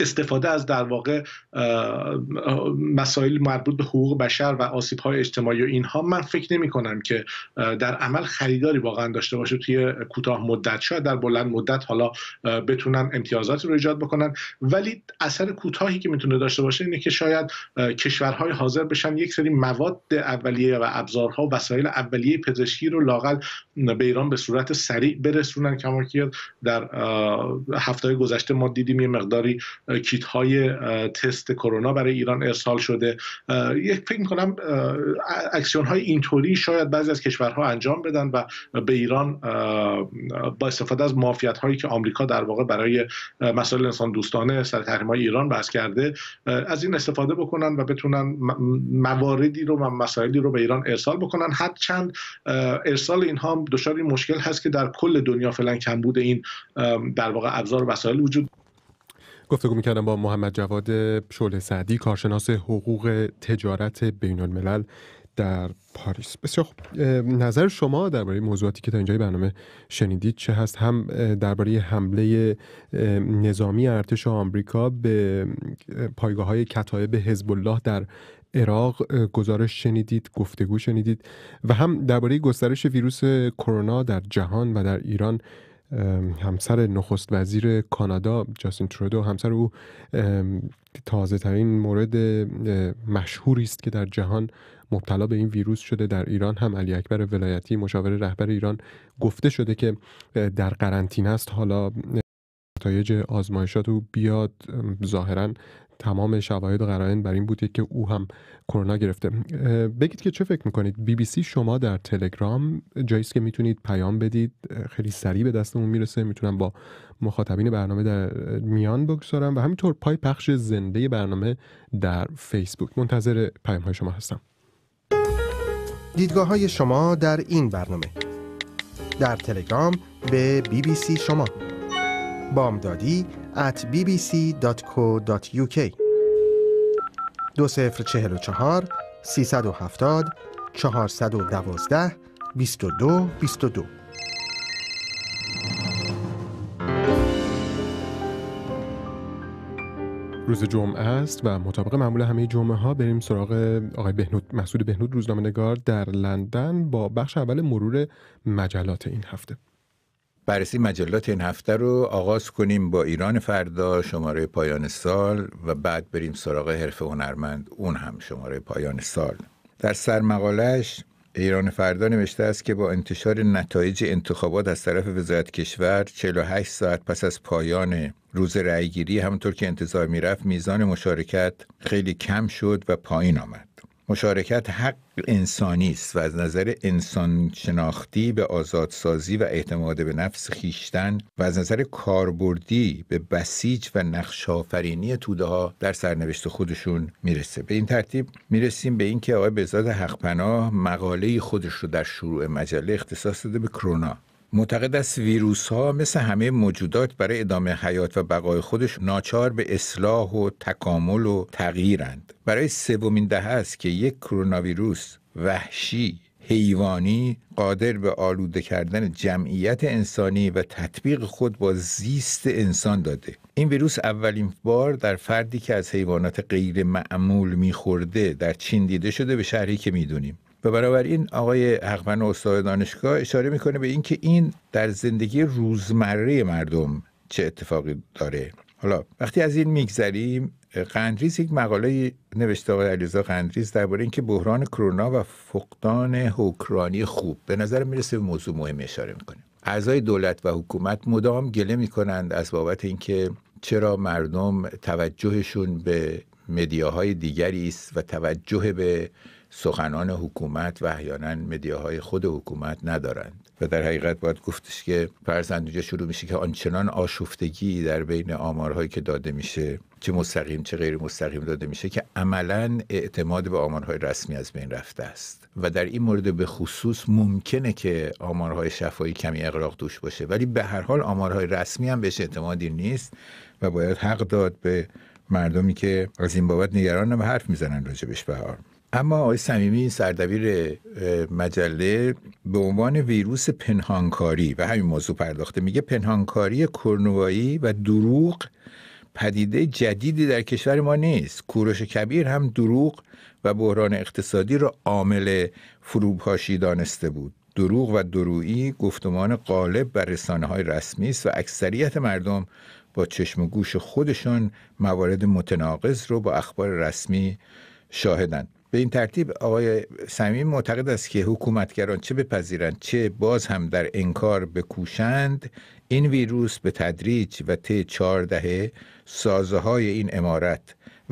استفاده از در واقع مسائل مربوط به حقوق بشر و آسیب های اجتماعی و اینها من فکر نمی کنم که در عمل خریداری واقعا داشته باشه توی کوتاه مدت شاید در بلند مدت حالا بتونن امتیازات رو ایجاد بکنن ولی اثر کوتاهی که میتونه داشته باشه اینه که شاید کشورهای حاضر بشن یک سری مواد اولیه و ابزارها و وسایل اولیه پزشکی رو لاقل به ایران به صورت سریع برسونن کما که در هفته گذشته ما دیدیم یه مقداری کیت های تست کرونا برای ایران ارسال شده یک فکر میکنم اکسیون های اینطوری شاید بعضی از کشورها انجام بدن و به ایران با استفاده از مافیت هایی که آمریکا در واقع برای مسائل انسان دوستانه سر تحریم های ایران بحث کرده از این استفاده بکنن و بتونن مواردی رو و مسائلی رو به ایران ارسال بکنن چند ارسال اینها دچار این مشکل هست که در کل دنیا فعلا کمبود این در واقع ابزار وسایل وجود گفتگو میکردم با محمد جواد شله سعدی کارشناس حقوق تجارت بین الملل در پاریس بسیار خوب نظر شما درباره موضوعاتی که تا اینجای برنامه شنیدید چه هست هم درباره حمله نظامی ارتش آمریکا به پایگاه های کتایب حزب الله در عراق گزارش شنیدید گفتگو شنیدید و هم درباره گسترش ویروس کرونا در جهان و در ایران همسر نخست وزیر کانادا جاستین ترودو همسر او تازه ترین مورد مشهوری است که در جهان مبتلا به این ویروس شده در ایران هم علی اکبر ولایتی مشاور رهبر ایران گفته شده که در قرنطینه است حالا نتایج آزمایشات او بیاد ظاهرا تمام شواهد و قرائن بر این بوده که او هم کرونا گرفته بگید که چه فکر میکنید بی بی سی شما در تلگرام جایی که میتونید پیام بدید خیلی سریع به دستمون میرسه میتونم با مخاطبین برنامه در میان بگذارم و همینطور پای پخش زنده برنامه در فیسبوک منتظر پیام های شما هستم دیدگاه های شما در این برنامه در تلگرام به بی بی سی شما بامدادی at bbc.co.uk 2044 370 412 22 22 روز جمعه است و مطابق معمول همه جمعه ها بریم سراغ آقای بهنود مسعود بهنود روزنامه نگار در لندن با بخش اول مرور مجلات این هفته بررسی مجلات این هفته رو آغاز کنیم با ایران فردا شماره پایان سال و بعد بریم سراغ حرف هنرمند اون هم شماره پایان سال در سرمقالش ایران فردا نوشته است که با انتشار نتایج انتخابات از طرف وزارت کشور 48 ساعت پس از پایان روز رأیگیری همونطور که انتظار میرفت میزان مشارکت خیلی کم شد و پایین آمد مشارکت حق انسانی است و از نظر انسان شناختی به آزادسازی و اعتماد به نفس خیشتن و از نظر کاربردی به بسیج و نقشافرینی توده ها در سرنوشت خودشون میرسه به این ترتیب میرسیم به اینکه آقای بزاد حقپناه مقاله خودش رو در شروع مجله اختصاص داده به کرونا معتقد است ویروس ها مثل همه موجودات برای ادامه حیات و بقای خودش ناچار به اصلاح و تکامل و تغییرند برای سومین دهه است که یک کرونا ویروس وحشی حیوانی قادر به آلوده کردن جمعیت انسانی و تطبیق خود با زیست انسان داده این ویروس اولین بار در فردی که از حیوانات غیر معمول میخورده در چین دیده شده به شهری که میدونیم و این آقای حقمن استاد دانشگاه اشاره میکنه به اینکه این در زندگی روزمره مردم چه اتفاقی داره حالا وقتی از این میگذریم قندریز یک مقاله نوشته آقای علیزا قندریز درباره اینکه بحران کرونا و فقدان حکرانی خوب به نظر میرسه به موضوع مهم اشاره میکنه اعضای دولت و حکومت مدام گله میکنند از بابت اینکه چرا مردم توجهشون به مدیاهای دیگری است و توجه به سخنان حکومت و احیانا مدیاهای خود حکومت ندارند و در حقیقت باید گفتش که فرزند شروع میشه که آنچنان آشفتگی در بین آمارهایی که داده میشه چه مستقیم چه غیر مستقیم داده میشه که عملا اعتماد به آمارهای رسمی از بین رفته است و در این مورد به خصوص ممکنه که آمارهای شفایی کمی اقراق دوش باشه ولی به هر حال آمارهای رسمی هم بهش اعتمادی نیست و باید حق داد به مردمی که از این بابت نگران و حرف میزنن راجبش اما آقای صمیمی سردبیر مجله به عنوان ویروس پنهانکاری و همین موضوع پرداخته میگه پنهانکاری کرنوایی و دروغ پدیده جدیدی در کشور ما نیست کوروش کبیر هم دروغ و بحران اقتصادی را عامل فروپاشی دانسته بود دروغ و درویی گفتمان غالب بر رسانه های رسمی است و اکثریت مردم با چشم و گوش خودشان موارد متناقض رو با اخبار رسمی شاهدند به این ترتیب آقای سمیم معتقد است که حکومتگران چه بپذیرند چه باز هم در انکار بکوشند این ویروس به تدریج و طی چهار دهه سازه های این امارت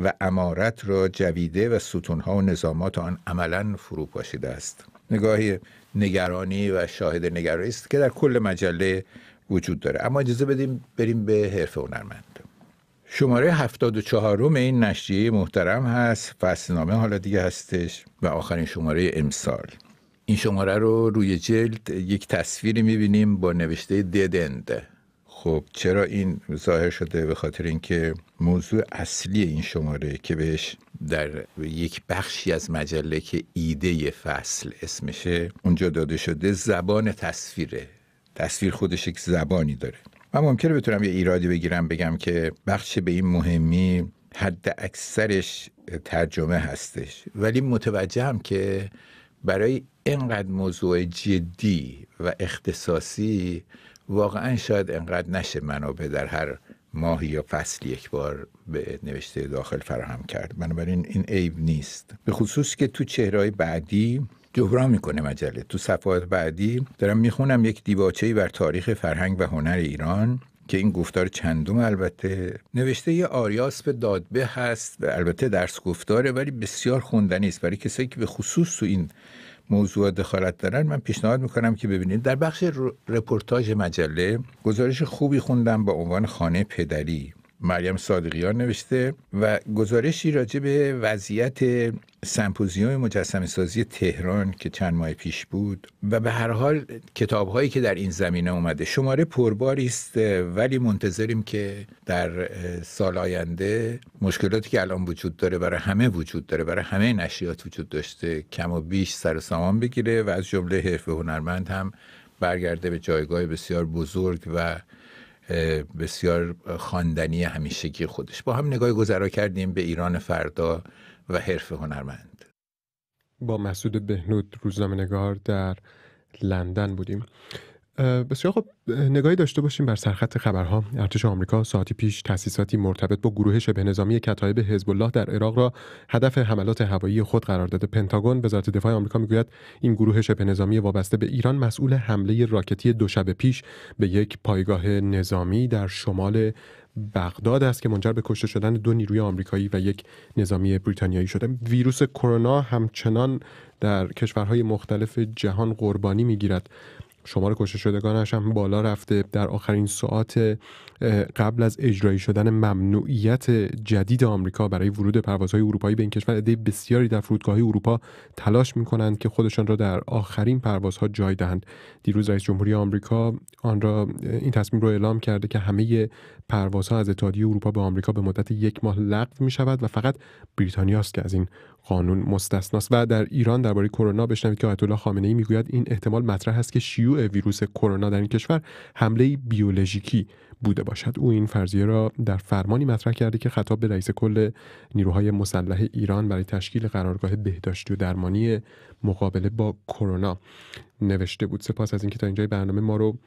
و امارت را جویده و ستونها و نظامات آن عملا فرو پاشیده است نگاهی نگرانی و شاهد نگرانی است که در کل مجله وجود داره اما اجازه بدیم بریم به حرف هنرمند شماره 74 این نشریه محترم هست فصلنامه حالا دیگه هستش و آخرین شماره امسال این شماره رو روی جلد یک تصویری میبینیم با نوشته ددند خب چرا این ظاهر شده به خاطر اینکه موضوع اصلی این شماره که بهش در یک بخشی از مجله که ایده فصل اسمشه اونجا داده شده زبان تصویره تصویر خودش یک زبانی داره من ممکنه بتونم یه ایرادی بگیرم بگم که بخش به این مهمی حد اکثرش ترجمه هستش ولی متوجهم که برای اینقدر موضوع جدی و اختصاصی واقعا شاید انقدر نشه منابع در هر ماهی یا فصل یک بار به نوشته داخل فراهم کرد بنابراین این عیب نیست به خصوص که تو چهرهای بعدی جبران میکنه مجله تو صفحات بعدی دارم میخونم یک ای بر تاریخ فرهنگ و هنر ایران که این گفتار چندوم البته نوشته یه آریاس به دادبه هست و البته درس گفتاره ولی بسیار خوندنی است برای کسایی که به خصوص تو این موضوع دخالت دارن من پیشنهاد میکنم که ببینید در بخش رپورتاج مجله گزارش خوبی خوندم با عنوان خانه پدری مریم صادقیان نوشته و گزارشی راجع به وضعیت سمپوزیوم مجسم سازی تهران که چند ماه پیش بود و به هر حال کتاب هایی که در این زمینه اومده شماره پرباری است ولی منتظریم که در سال آینده مشکلاتی که الان وجود داره برای همه وجود داره برای همه نشریات وجود داشته کم و بیش سر سامان بگیره و از جمله حرف هنرمند هم برگرده به جایگاه بسیار بزرگ و بسیار خواندنی همیشگی خودش با هم نگاه گذرا کردیم به ایران فردا و حرف هنرمند با مسعود بهنود روزنامه نگار در لندن بودیم بسیار خب نگاهی داشته باشیم بر سرخط خبرها ارتش آمریکا ساعتی پیش تأسیساتی مرتبط با گروه شبه نظامی کتایب حزب الله در عراق را هدف حملات هوایی خود قرار داده پنتاگون وزارت دفاع آمریکا میگوید این گروه شبه نظامی وابسته به ایران مسئول حمله راکتی دو شب پیش به یک پایگاه نظامی در شمال بغداد است که منجر به کشته شدن دو نیروی آمریکایی و یک نظامی بریتانیایی شده ویروس کرونا همچنان در کشورهای مختلف جهان قربانی میگیرد شمار کشته شدگانش هم بالا رفته در آخرین ساعت قبل از اجرایی شدن ممنوعیت جدید آمریکا برای ورود پروازهای اروپایی به این کشور عده بسیاری در فرودگاه اروپا تلاش میکنند که خودشان را در آخرین پروازها جای دهند دیروز رئیس جمهوری آمریکا آن را این تصمیم را اعلام کرده که همه پروازها از اتحادیه اروپا به آمریکا به مدت یک ماه لغو می شود و فقط بریتانیاست که از این قانون مستثناست و در ایران درباره کرونا بشنوید که آیت الله خامنه ای میگوید این احتمال مطرح هست که شیوع ویروس کرونا در این کشور حمله بیولوژیکی بوده باشد او این فرضیه را در فرمانی مطرح کرده که خطاب به رئیس کل نیروهای مسلح ایران برای تشکیل قرارگاه بهداشتی و درمانی مقابله با کرونا نوشته بود سپاس از اینکه تا اینجای برنامه ما رو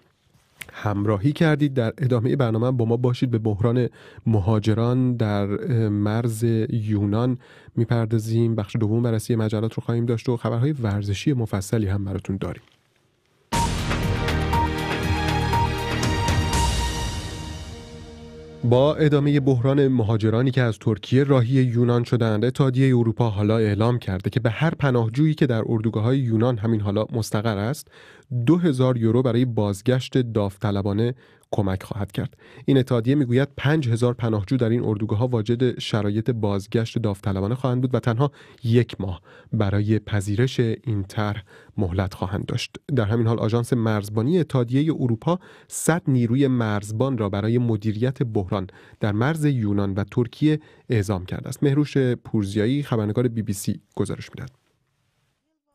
همراهی کردید در ادامه برنامه با ما باشید به بحران مهاجران در مرز یونان میپردازیم بخش دوم بررسی مجلات رو خواهیم داشت و خبرهای ورزشی مفصلی هم براتون داریم با ادامه بحران مهاجرانی که از ترکیه راهی یونان شدند اتحادیه اروپا حالا اعلام کرده که به هر پناهجویی که در اردوگاه های یونان همین حالا مستقر است 2000 یورو برای بازگشت داوطلبانه کمک خواهد کرد این اتحادیه میگوید 5000 پناهجو در این اردوگاه ها واجد شرایط بازگشت داوطلبانه خواهند بود و تنها یک ماه برای پذیرش این طرح مهلت خواهند داشت در همین حال آژانس مرزبانی اتحادیه اروپا 100 نیروی مرزبان را برای مدیریت بحران در مرز یونان و ترکیه اعزام کرده است مهروش پورزیایی خبرنگار بی بی سی گزارش میدهد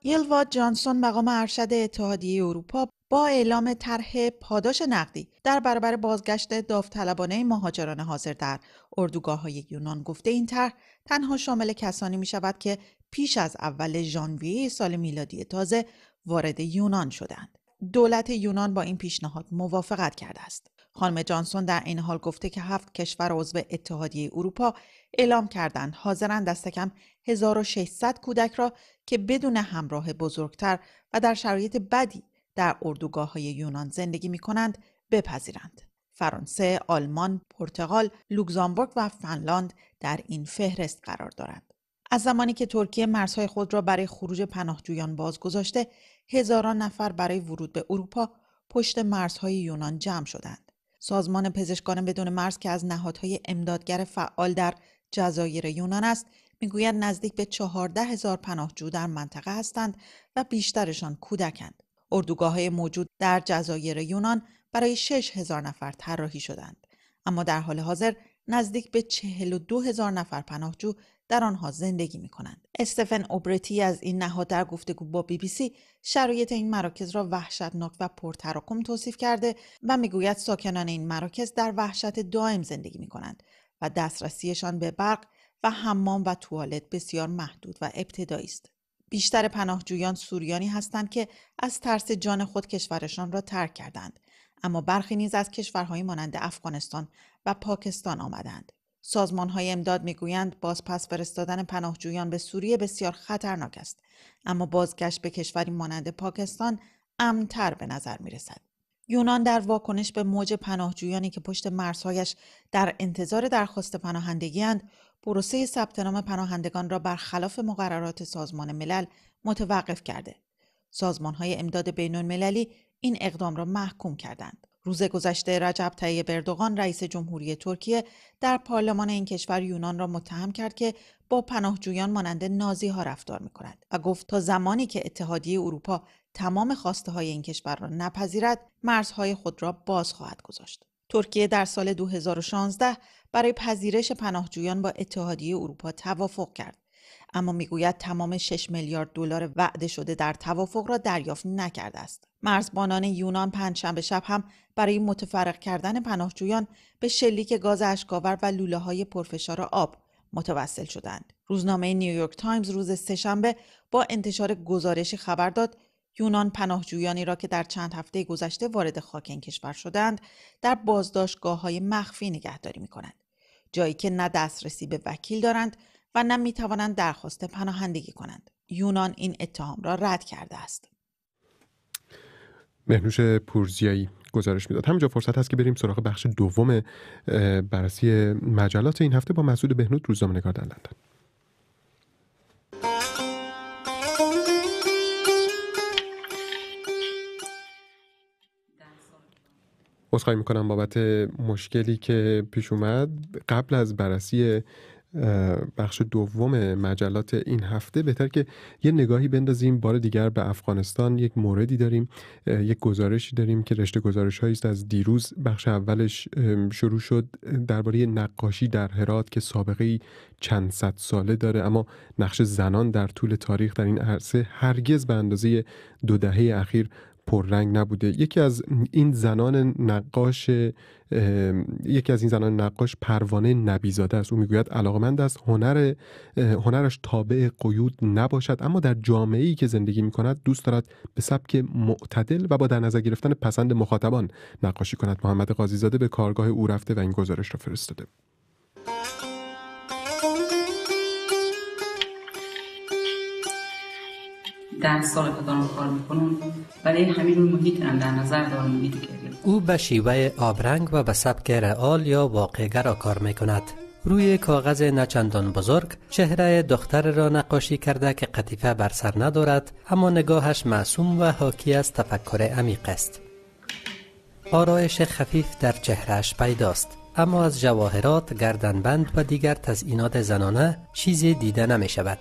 یلوا جانسون مقام ارشد اتحادیه اروپا با اعلام طرح پاداش نقدی در برابر بازگشت داوطلبانه مهاجران حاضر در اردوگاه های یونان گفته این طرح تنها شامل کسانی می شود که پیش از اول ژانویه سال میلادی تازه وارد یونان شدند. دولت یونان با این پیشنهاد موافقت کرده است. خانم جانسون در این حال گفته که هفت کشور عضو اتحادیه اروپا اعلام کردند حاضرند دستکم 1600 کودک را که بدون همراه بزرگتر و در شرایط بدی در اردوگاه های یونان زندگی می کنند بپذیرند. فرانسه، آلمان، پرتغال، لوکزامبورگ و فنلاند در این فهرست قرار دارند. از زمانی که ترکیه مرزهای خود را برای خروج پناهجویان باز گذاشته، هزاران نفر برای ورود به اروپا پشت مرزهای یونان جمع شدند. سازمان پزشکان بدون مرز که از نهادهای امدادگر فعال در جزایر یونان است، میگوید نزدیک به چهارده هزار پناهجو در منطقه هستند و بیشترشان کودکند. اردوگاه های موجود در جزایر یونان برای 6 هزار نفر طراحی شدند. اما در حال حاضر نزدیک به 42 هزار نفر پناهجو در آنها زندگی می کنند. استفن اوبرتی از این نهاد در گفتگو با بی بی سی شرایط این مراکز را وحشتناک و پرتراکم توصیف کرده و میگوید ساکنان این مراکز در وحشت دائم زندگی می کنند و دسترسیشان به برق و حمام و توالت بسیار محدود و ابتدایی است. بیشتر پناهجویان سوریانی هستند که از ترس جان خود کشورشان را ترک کردند اما برخی نیز از کشورهایی مانند افغانستان و پاکستان آمدند سازمان های امداد میگویند بازپس فرستادن پناهجویان به سوریه بسیار خطرناک است اما بازگشت به کشوری مانند پاکستان امنتر به نظر می رسد. یونان در واکنش به موج پناهجویانی که پشت مرزهایش در انتظار درخواست پناهندگی پروسه ثبت نام پناهندگان را برخلاف مقررات سازمان ملل متوقف کرده. سازمان های امداد بین المللی این اقدام را محکوم کردند. روز گذشته رجب طیب اردوغان رئیس جمهوری ترکیه در پارلمان این کشور یونان را متهم کرد که با پناهجویان مانند نازی ها رفتار می کند و گفت تا زمانی که اتحادیه اروپا تمام خواسته های این کشور را نپذیرد مرزهای خود را باز خواهد گذاشت. ترکیه در سال 2016 برای پذیرش پناهجویان با اتحادیه اروپا توافق کرد اما میگوید تمام 6 میلیارد دلار وعده شده در توافق را دریافت نکرده است مرزبانان یونان پنجشنبه شب هم برای متفرق کردن پناهجویان به شلیک گاز اشکاور و لوله های پرفشار آب متوصل شدند روزنامه نیویورک تایمز روز سهشنبه با انتشار گزارشی خبر داد یونان پناهجویانی را که در چند هفته گذشته وارد خاک این کشور شدند در بازداشتگاه های مخفی نگهداری می کنند. جایی که نه دسترسی به وکیل دارند و نه می توانند درخواست پناهندگی کنند. یونان این اتهام را رد کرده است. مهنوش پورزیایی گزارش میداد همینجا فرصت هست که بریم سراغ بخش دوم بررسی مجلات این هفته با مسعود بهنود روزنامه‌نگار در اصخایی میکنم بابت مشکلی که پیش اومد قبل از بررسی بخش دوم مجلات این هفته بهتر که یه نگاهی بندازیم بار دیگر به افغانستان یک موردی داریم یک گزارشی داریم که رشته گزارش است از دیروز بخش اولش شروع شد درباره نقاشی در هرات که سابقه چند صد ساله داره اما نقش زنان در طول تاریخ در این عرصه هرگز به اندازه دو دهه اخیر پررنگ نبوده یکی از این زنان نقاش یکی از این زنان نقاش پروانه نبیزاده است او میگوید علاقمند است هنر هنرش تابع قیود نباشد اما در جامعه ای که زندگی می کند دوست دارد به سبک معتدل و با در نظر گرفتن پسند مخاطبان نقاشی کند محمد قاضی زاده به کارگاه او رفته و این گزارش را فرستاده ده سال که دارم کار میکنم برای همین محیط هم در نظر دارم محیط او به شیوه آبرنگ و به سبک رئال یا واقعگرا کار میکند روی کاغذ نچندان بزرگ چهره دختر را نقاشی کرده که قطیفه بر سر ندارد اما نگاهش معصوم و حاکی از تفکر عمیق است آرایش خفیف در چهرهش پیداست اما از جواهرات، گردنبند و دیگر تزئینات زنانه چیزی دیده نمی شود.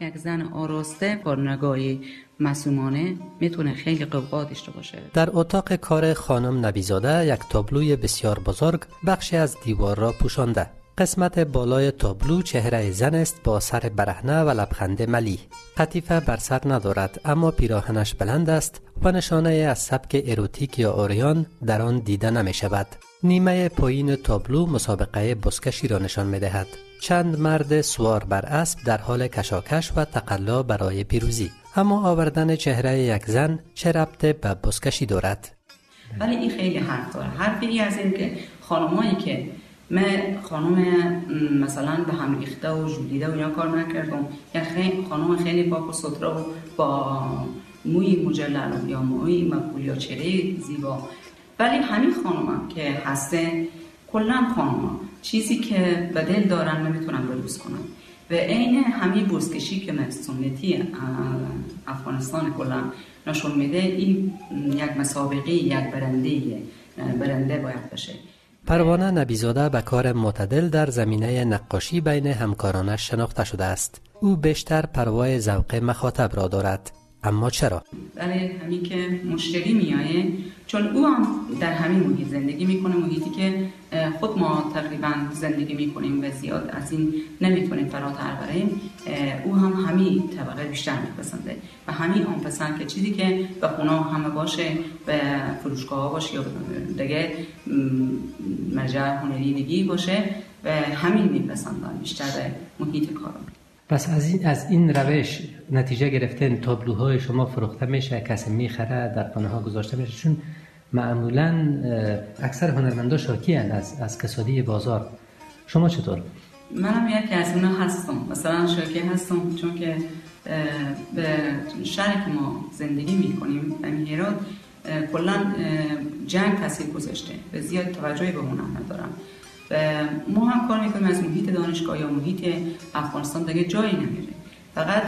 یک زن آراسته با نگاهی مسومانه میتونه خیلی قوقا داشته باشه در اتاق کار خانم نبیزاده یک تابلوی بسیار بزرگ بخشی از دیوار را پوشانده قسمت بالای تابلو چهره زن است با سر برهنه و لبخند ملی قطیفه بر سر ندارد اما پیراهنش بلند است و نشانه از سبک اروتیک یا اوریان در آن دیده نمی شود نیمه پایین تابلو مسابقه بسکشی را نشان می دهد چند مرد سوار بر اسب در حال کشاکش و تقلا برای پیروزی اما آوردن چهره یک زن چه ربط به بزکشی دارد ولی این خیلی حرف داره حرف ای از این که خانمایی که من خانم مثلا به هم ریخته و جودیده و یا کار نکردم یا خیلی خانم خیلی پاک و ستره و با موی مجلل یا موی مکول یا چهره زیبا ولی همین خانم هم که هسته کلا خانم چیزی که به دل دارن نمیتونن بروز کنن و عین همین بوزکشی که من سنتی افغانستان کلا نشون میده این یک مسابقه یک برنده برنده باید بشه پروانه نبیزاده به کار متدل در زمینه نقاشی بین همکارانش شناخته شده است او بیشتر پروای ذوق مخاطب را دارد اما چرا؟ برای همین که مشتری میایه چون او هم در همین محیط زندگی میکنه محیطی که خود ما تقریبا زندگی میکنیم و زیاد از این نمیتونیم فراتر بریم او هم همین طبقه بیشتر میپسنده و همین آن پسند که چیزی که به خونه همه باشه به فروشگاه باشه یا دیگه مجر هنری نگی باشه و همین میپسندن بیشتر محیط کار پس از این, از این روش نتیجه گرفتن تابلوهای شما فروخته میشه کسی میخره در خانه ها گذاشته میشه چون معمولا اکثر هنرمندا شاکی از از کسادی بازار شما چطور منم یکی از اونها هستم مثلا شاکی هستم چون که به شهر ما زندگی میکنیم کنیم هرات کلا جنگ تاثیر گذاشته به زیاد توجهی به من ندارم ما هم کار میکنیم از محیط دانشگاه یا محیط افغانستان دیگه جایی نمیره فقط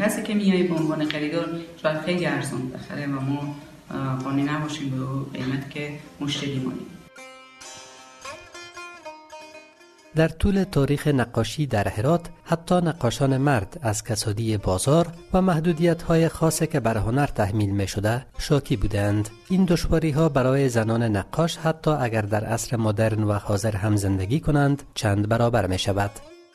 کسی که میای به عنوان خریدار شاید خیلی ارزان بخره و ما قانع نباشیم به قیمت که مشتری مانیم در طول تاریخ نقاشی در هرات حتی نقاشان مرد از کسادی بازار و محدودیت های خاصه که بر هنر تحمیل می شده شاکی بودند این دشواری ها برای زنان نقاش حتی اگر در عصر مدرن و حاضر هم زندگی کنند چند برابر می شود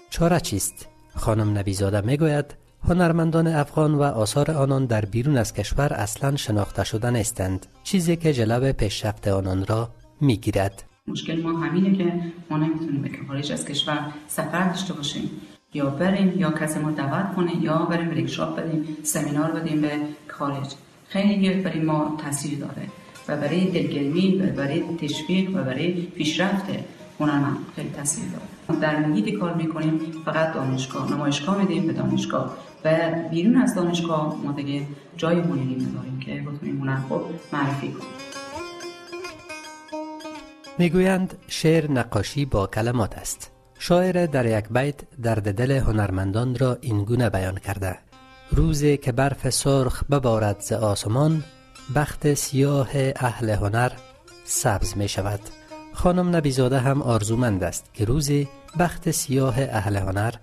چاره چیست خانم نبیزاده می گوید هنرمندان افغان و آثار آنان در بیرون از کشور اصلا شناخته شده نیستند چیزی که جلب پیشرفت آنان را میگیرد مشکل ما همینه که ما نمیتونیم به خارج از کشور سفر داشته باشیم یا بریم یا کسی ما دعوت کنه یا بریم ورکشاپ بدیم سمینار بدیم به خارج خیلی برای ما تاثیر داره و برای دلگرمی و برای تشویق و برای پیشرفت هنرمند خیلی تاثیر داره در محیط کار میکنیم فقط دانشگاه نمایشگاه میدیم به دانشگاه و بیرون از دانشگاه ما دیگه جای هنری نداریم که بتونیم هنر خوب معرفی کنیم میگویند شعر نقاشی با کلمات است شاعر در یک بیت درد دل هنرمندان را این گونه بیان کرده روزی که برف سرخ ببارد ز آسمان بخت سیاه اهل هنر سبز می شود خانم نبیزاده هم آرزومند است که روزی بخت سیاه اهل هنر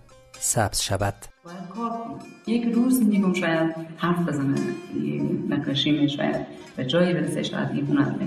سبز شود یک روز میگم شاید حرف بزنه نقاشی می شاید به جایی برسه شاید این هنر می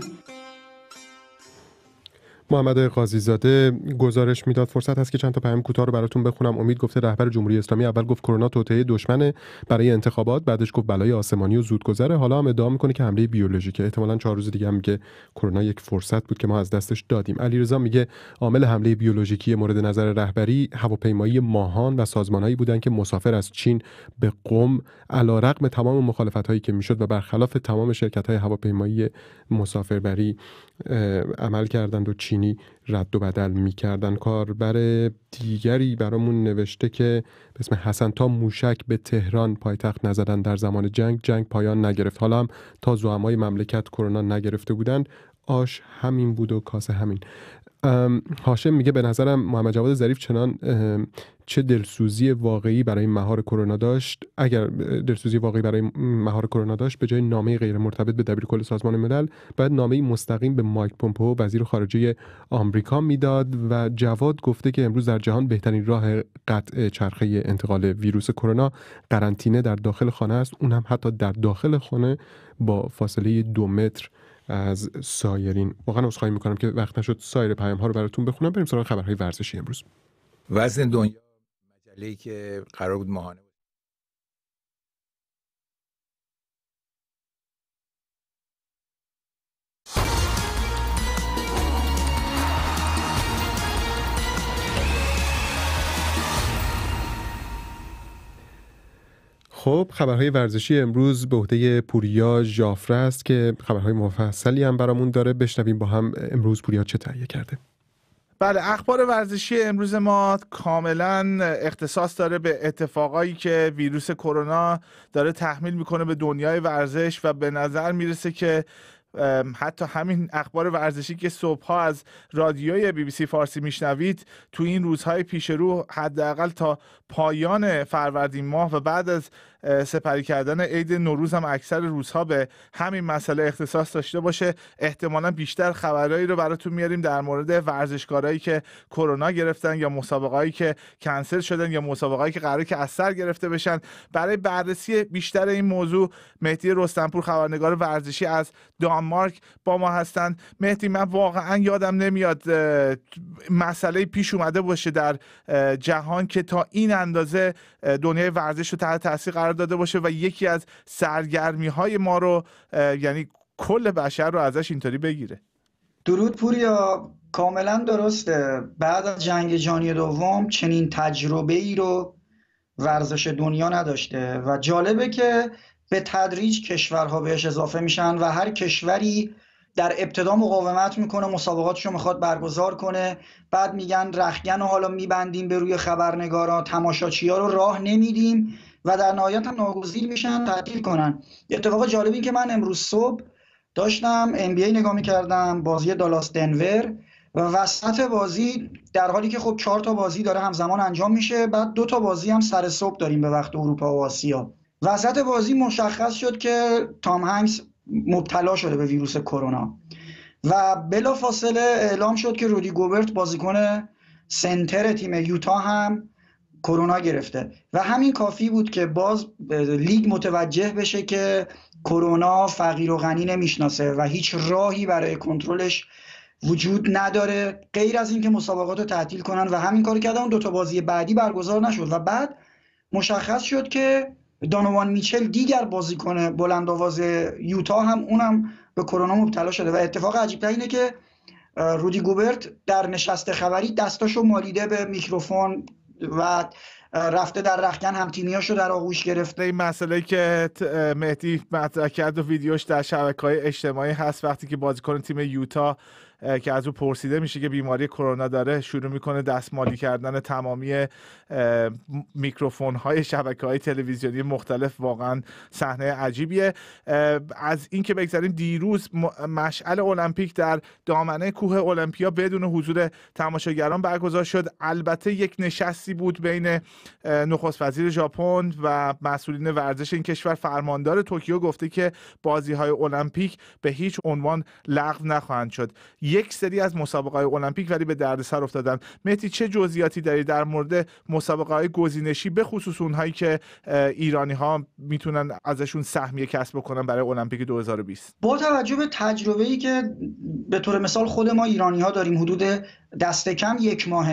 محمد قاضی زاده گزارش میداد فرصت هست که چند تا پیام کوتاه رو براتون بخونم امید گفته رهبر جمهوری اسلامی اول گفت کرونا توطئه دشمنه برای انتخابات بعدش گفت بلای آسمانی و زودگذره حالا هم ادعا میکنه که حمله بیولوژیکه احتمالا چهار روز دیگه هم میگه کرونا یک فرصت بود که ما از دستش دادیم علیرضا میگه عامل حمله بیولوژیکی مورد نظر رهبری هواپیمایی ماهان و سازمانهایی بودند که مسافر از چین به قم علیرغم تمام مخالفت هایی که میشد و برخلاف تمام شرکت های هواپیمایی مسافربری عمل کردند و چین چینی رد و بدل میکردن کاربر دیگری برامون نوشته که به اسم حسن تا موشک به تهران پایتخت نزدن در زمان جنگ جنگ پایان نگرفت حالا هم تا زعمای مملکت کرونا نگرفته بودند آش همین بود و کاسه همین هاشم میگه به نظرم محمد جواد ظریف چنان چه دلسوزی واقعی برای مهار کرونا داشت اگر دلسوزی واقعی برای مهار کرونا داشت به جای نامه غیر مرتبط به کل سازمان ملل باید نامه مستقیم به مایک پومپو وزیر خارجه آمریکا میداد و جواد گفته که امروز در جهان بهترین راه قطع چرخه انتقال ویروس کرونا قرنطینه در داخل خانه است اون هم حتی در داخل خانه با فاصله دو متر از سایرین واقعا عذرخواهی میکنم که وقت نشد سایر پیام ها رو براتون بخونم بریم سراغ خبرهای ورزشی امروز وزن دنیا مجله که قرار بود ماهانه خب خبرهای ورزشی امروز به عهده پوریا جافره است که خبرهای مفصلی هم برامون داره بشنویم با هم امروز پوریا چه تهیه کرده بله اخبار ورزشی امروز ما کاملا اختصاص داره به اتفاقایی که ویروس کرونا داره تحمیل میکنه به دنیای ورزش و به نظر میرسه که حتی همین اخبار ورزشی که صبحها از رادیوی بی بی سی فارسی میشنوید تو این روزهای پیش رو حداقل تا پایان فروردین ماه و بعد از سپری کردن عید نوروز هم اکثر روزها به همین مسئله اختصاص داشته باشه احتمالا بیشتر خبرهایی رو براتون میاریم در مورد ورزشکارایی که کرونا گرفتن یا مسابقهایی که کنسل شدن یا مسابقهایی که قراره که از سر گرفته بشن برای بررسی بیشتر این موضوع مهدی رستنپور خبرنگار ورزشی از دانمارک با ما هستند مهدی من واقعا یادم نمیاد مسئله پیش اومده باشه در جهان که تا این اندازه دنیای ورزش رو تحت تاثیر قرار داده باشه و یکی از سرگرمی های ما رو یعنی کل بشر رو ازش اینطوری بگیره درود پوریا کاملا درسته بعد از جنگ جهانی دوم چنین تجربه ای رو ورزش دنیا نداشته و جالبه که به تدریج کشورها بهش اضافه میشن و هر کشوری در ابتدا مقاومت میکنه مسابقاتش رو میخواد برگزار کنه بعد میگن رخگن رو حالا میبندیم به روی خبرنگارا تماشاچی ها رو راه نمیدیم و در نهایت هم ناگزیر میشن تعطیل کنن اتفاق جالبی که من امروز صبح داشتم NBA نگاه میکردم بازی دالاس دنور و وسط بازی در حالی که خب چهار تا بازی داره همزمان انجام میشه بعد دو تا بازی هم سر صبح داریم به وقت اروپا و آسیا وسط بازی مشخص شد که تام هنگس مبتلا شده به ویروس کرونا و بلا فاصله اعلام شد که رودی گوبرت بازیکن سنتر تیم یوتا هم کرونا گرفته و همین کافی بود که باز لیگ متوجه بشه که کرونا فقیر و غنی نمیشناسه و هیچ راهی برای کنترلش وجود نداره غیر از اینکه مسابقات رو تعطیل کنن و همین کار کردن دو تا بازی بعدی برگزار نشد و بعد مشخص شد که دانوان میچل دیگر بازیکن آواز یوتا هم اونم به کرونا مبتلا شده و اتفاق عجیب اینه که رودی گوبرت در نشست خبری دستاشو مالیده به میکروفون و رفته در رخکن هم تیمیاشو در آغوش گرفته این مسئله که مهدی مطرح کرد و ویدیوش در شبکه های اجتماعی هست وقتی که بازیکن تیم یوتا که از او پرسیده میشه که بیماری کرونا داره شروع میکنه دستمالی کردن تمامی میکروفون های شبکه های تلویزیونی مختلف واقعا صحنه عجیبیه از اینکه بگذریم دیروز مشعل المپیک در دامنه کوه المپیا بدون حضور تماشاگران برگزار شد البته یک نشستی بود بین نخست وزیر ژاپن و مسئولین ورزش این کشور فرماندار توکیو گفته که بازی های المپیک به هیچ عنوان لغو نخواهند شد یک سری از مسابقه های المپیک ولی به دردسر افتادن مهدی چه جزئیاتی داری در مورد مسابقه های گزینشی به خصوص اونهایی که ایرانی ها میتونن ازشون سهمیه کسب بکنن برای المپیک 2020 با توجه به تجربه ای که به طور مثال خود ما ایرانی ها داریم حدود دست کم یک ماه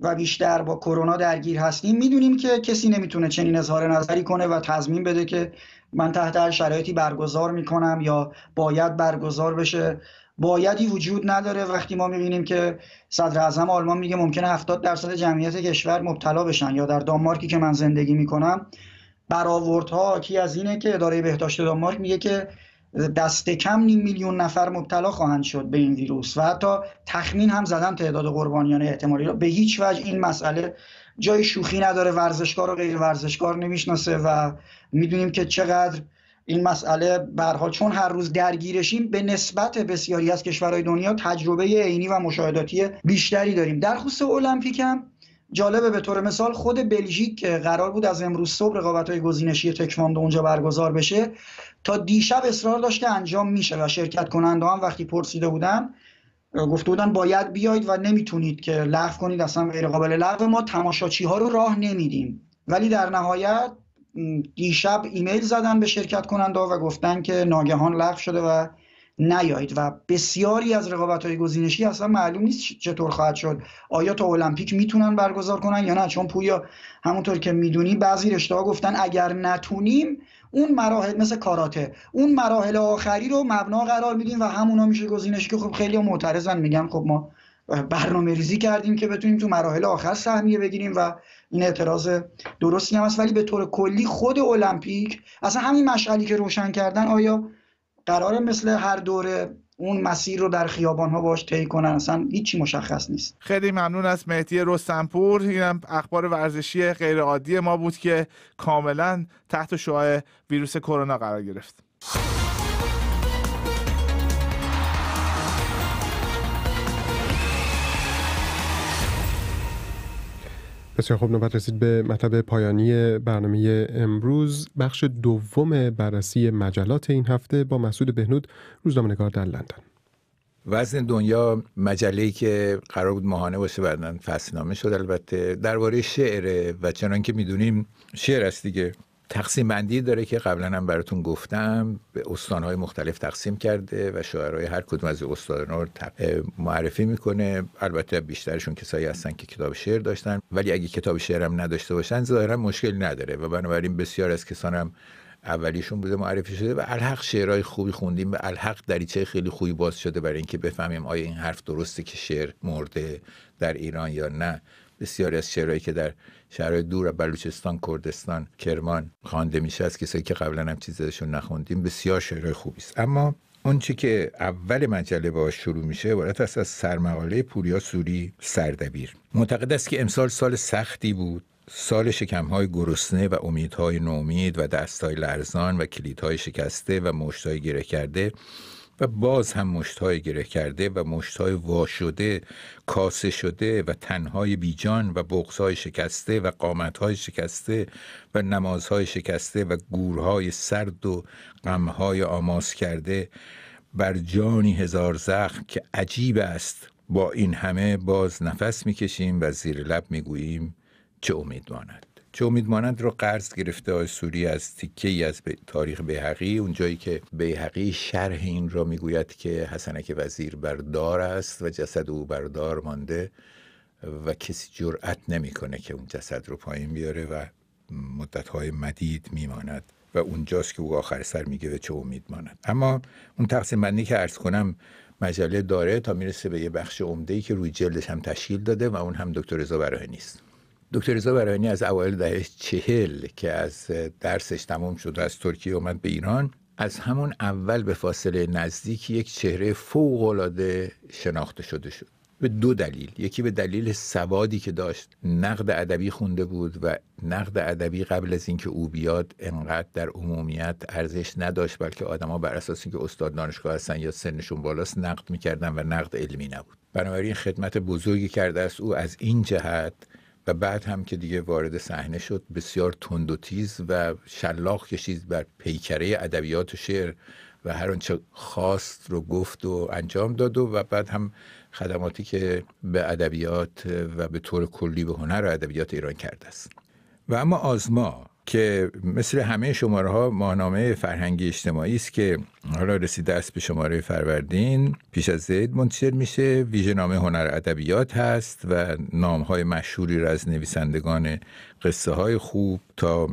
و بیشتر با کرونا درگیر هستیم میدونیم که کسی نمیتونه چنین اظهار نظری کنه و تضمین بده که من تحت هر شرایطی برگزار میکنم یا باید برگزار بشه بایدی وجود نداره وقتی ما میبینیم که صدر اعظم آلمان میگه ممکنه 70 درصد جمعیت کشور مبتلا بشن یا در دانمارکی که من زندگی میکنم برآوردها کی از اینه که اداره بهداشت دانمارک میگه که دست کم نیم میلیون نفر مبتلا خواهند شد به این ویروس و حتی تخمین هم زدن تعداد قربانیان احتمالی را به هیچ وجه این مسئله جای شوخی نداره ورزشکار و غیر ورزشکار نمیشناسه و میدونیم که چقدر این مسئله برها چون هر روز درگیرشیم به نسبت بسیاری از کشورهای دنیا تجربه عینی و مشاهداتی بیشتری داریم در خصوص المپیک هم جالبه به طور مثال خود بلژیک که قرار بود از امروز صبح رقابت های گزینشی تکواندو اونجا برگزار بشه تا دیشب اصرار داشت که انجام میشه و شرکت کننده هم وقتی پرسیده بودن گفته بودن باید بیاید و نمیتونید که لغو کنید اصلا غیر قابل لغو ما تماشاچی رو راه نمیدیم ولی در نهایت دیشب ایمیل زدن به شرکت کننده و گفتن که ناگهان لغو شده و نیایید و بسیاری از رقابت های گزینشی اصلا معلوم نیست چطور خواهد شد آیا تا المپیک میتونن برگزار کنن یا نه چون پویا همونطور که میدونی بعضی رشته ها گفتن اگر نتونیم اون مراحل مثل کاراته اون مراحل آخری رو مبنا قرار میدیم و همونا میشه گزینشی که خب خیلی معترضن میگن خب ما برنامه ریزی کردیم که بتونیم تو مراحل آخر سهمیه بگیریم و این اعتراض درستی هم ولی به طور کلی خود المپیک اصلا همین مشعلی که روشن کردن آیا قرار مثل هر دوره اون مسیر رو در خیابان ها باش طی کنن اصلا هیچی مشخص نیست خیلی ممنون از مهدی رستنپور اینم اخبار ورزشی غیر عادی ما بود که کاملا تحت شعاع ویروس کرونا قرار گرفت بسیار خوب نوبت رسید به مطلب پایانی برنامه امروز بخش دوم بررسی مجلات این هفته با مسعود بهنود روزنامه‌نگار در لندن وزن دنیا مجله‌ای که قرار بود ماهانه باشه بعدن فصلنامه شد البته درباره شعر و چنان که میدونیم شعر است دیگه تقسیم بندی داره که قبلا هم براتون گفتم به استانهای مختلف تقسیم کرده و شاعرای هر کدوم از استانها رو معرفی میکنه البته بیشترشون کسایی هستن که کتاب شعر داشتن ولی اگه کتاب هم نداشته باشن ظاهرا مشکل نداره و بنابراین بسیار از کسانم اولیشون بوده معرفی شده و الحق شعرهای خوبی خوندیم و الحق دریچه خیلی خوبی باز شده برای اینکه بفهمیم آیا این حرف درسته که شعر مرده در ایران یا نه بسیاری از شعرهایی که در شهرهای دور بلوچستان کردستان کرمان خوانده میشه از کسایی که قبلا هم چیزشون نخوندیم بسیار شعرهای خوبی است اما اون چی که اول مجله با شروع میشه عبارت است از سرمقاله پوریا سوری سردبیر معتقد است که امسال سال سختی بود سال شکمهای گرسنه و امیدهای نومید و دستهای لرزان و کلیدهای شکسته و مشتهای گره کرده و باز هم مشتهای گره کرده و مشتهای شده کاسه شده و تنهای بیجان و بغزهای شکسته و قامتهای شکسته و نمازهای شکسته و گورهای سرد و غمهای آماس کرده بر جانی هزار زخم که عجیب است با این همه باز نفس میکشیم و زیر لب میگوییم چه امید ماند چه امید مانند رو قرض گرفته های سوری از تیکه ای از تاریخ بیهقی اون جایی که بیهقی شرح این را میگوید که حسنک وزیر بردار است و جسد او بردار مانده و کسی جرأت نمیکنه که اون جسد رو پایین بیاره و مدتهای مدید میماند و اونجاست که او آخر سر میگه به چه امید ماند اما اون تقسیم بندی که عرض کنم مجله داره تا میرسه به یه بخش عمده ای که روی جلدش هم تشکیل داده و اون هم دکتر رضا نیست. دکتر رضا برانی از اوایل دهه چهل که از درسش تمام شد از ترکیه اومد به ایران از همون اول به فاصله نزدیک یک چهره فوقالعاده شناخته شده شد به دو دلیل یکی به دلیل سوادی که داشت نقد ادبی خونده بود و نقد ادبی قبل از اینکه او بیاد انقدر در عمومیت ارزش نداشت بلکه آدما بر اساس اینکه استاد دانشگاه هستن یا سنشون بالاست نقد میکردن و نقد علمی نبود بنابراین خدمت بزرگی کرده است او از این جهت و بعد هم که دیگه وارد صحنه شد بسیار تند و تیز و شلاق کشید بر پیکره ادبیات و شعر و هر آنچه خواست رو گفت و انجام داد و, و بعد هم خدماتی که به ادبیات و به طور کلی به هنر و ادبیات ایران کرده است و اما آزما که مثل همه شماره ها ماهنامه فرهنگی اجتماعی است که حالا رسیده است به شماره فروردین پیش از زید منتشر میشه ویژه نامه هنر ادبیات هست و نام های مشهوری را از نویسندگان قصه های خوب تا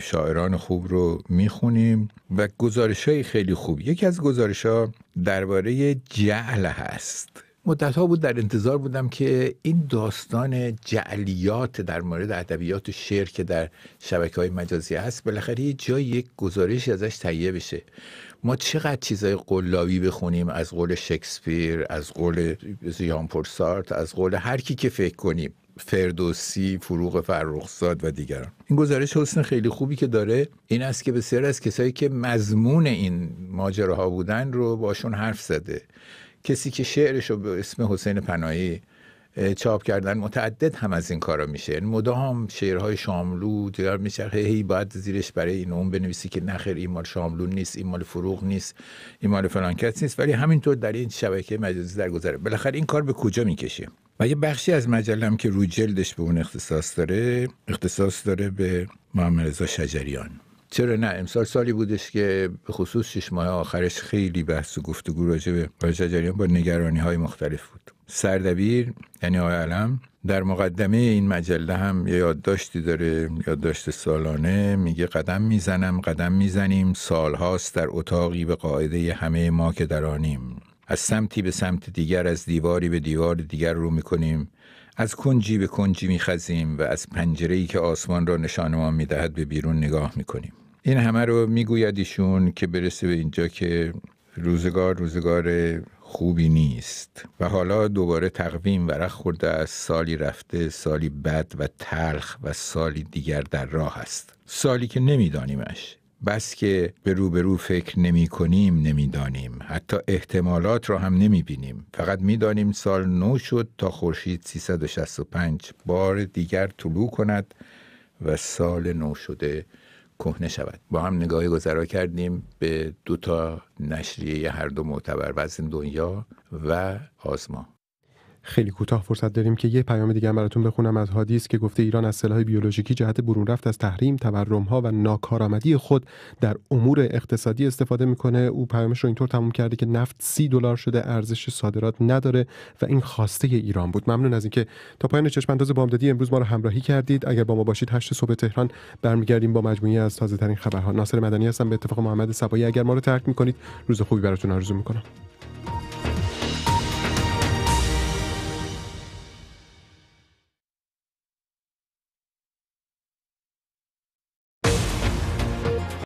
شاعران خوب رو میخونیم و گزارش های خیلی خوب یکی از گزارش ها درباره جعل هست مدت ها بود در انتظار بودم که این داستان جعلیات در مورد ادبیات و شعر که در شبکه های مجازی هست بالاخره یه جای یک گزارش ازش تهیه بشه ما چقدر چیزای قلابی بخونیم از قول شکسپیر از قول زیان پرسارت از قول هر کی که فکر کنیم فردوسی، فروغ فرخزاد و دیگران این گزارش حسن خیلی خوبی که داره این است که بسیار از کسایی که مضمون این ماجراها بودن رو باشون حرف زده کسی که شعرش رو به اسم حسین پناهی چاپ کردن متعدد هم از این کارا میشه یعنی مدام شعرهای شاملو دیگر میشه هی باید زیرش برای این اون بنویسی که نخیر این مال شاملو نیست این مال فروغ نیست این مال فلان نیست ولی همینطور در این شبکه مجازی درگذره بالاخره این کار به کجا میکشه و یه بخشی از مجلم که روی جلدش به اون اختصاص داره اختصاص داره به محمد شجریان چرا نه امسال سالی بودش که به خصوص شش ماه آخرش خیلی بحث و گفتگو راجع به شجریان با نگرانی های مختلف بود سردبیر یعنی آقای در مقدمه این مجله هم یه یادداشتی داره یادداشت سالانه میگه قدم میزنم قدم میزنیم سالهاست در اتاقی به قاعده همه ما که درانیم از سمتی به سمت دیگر از دیواری به دیوار دیگر رو میکنیم از کنجی به کنجی میخزیم و از پنجره‌ای که آسمان را نشان ما میدهد به بیرون نگاه میکنیم این همه رو میگوید ایشون که برسه به اینجا که روزگار روزگار خوبی نیست و حالا دوباره تقویم ورق خورده از سالی رفته سالی بد و تلخ و سالی دیگر در راه است سالی که نمیدانیمش بس که به روبرو فکر نمی کنیم نمی دانیم. حتی احتمالات را هم نمی بینیم. فقط می دانیم سال نو شد تا خورشید 365 بار دیگر طلوع کند و سال نو شده کهنه شود با هم نگاهی گذرا کردیم به دو تا نشریه هر دو معتبر وزن دنیا و آزما خیلی کوتاه فرصت داریم که یه پیام دیگه براتون بخونم از هادیس که گفته ایران از سلاح بیولوژیکی جهت برون رفت از تحریم، تورم ها و ناکارآمدی خود در امور اقتصادی استفاده میکنه. او پیامش رو اینطور تموم کرده که نفت سی دلار شده، ارزش صادرات نداره و این خواسته ایران بود. ممنون از اینکه تا پایان چشم انداز بامدادی امروز ما رو همراهی کردید. اگر با ما باشید هشت صبح تهران برمیگردیم با مجموعه از تازه‌ترین خبرها. ناصر مدنی هستم به اتفاق محمد صبایی. اگر ما رو ترک میکنید روز خوبی براتون آرزو میکنم.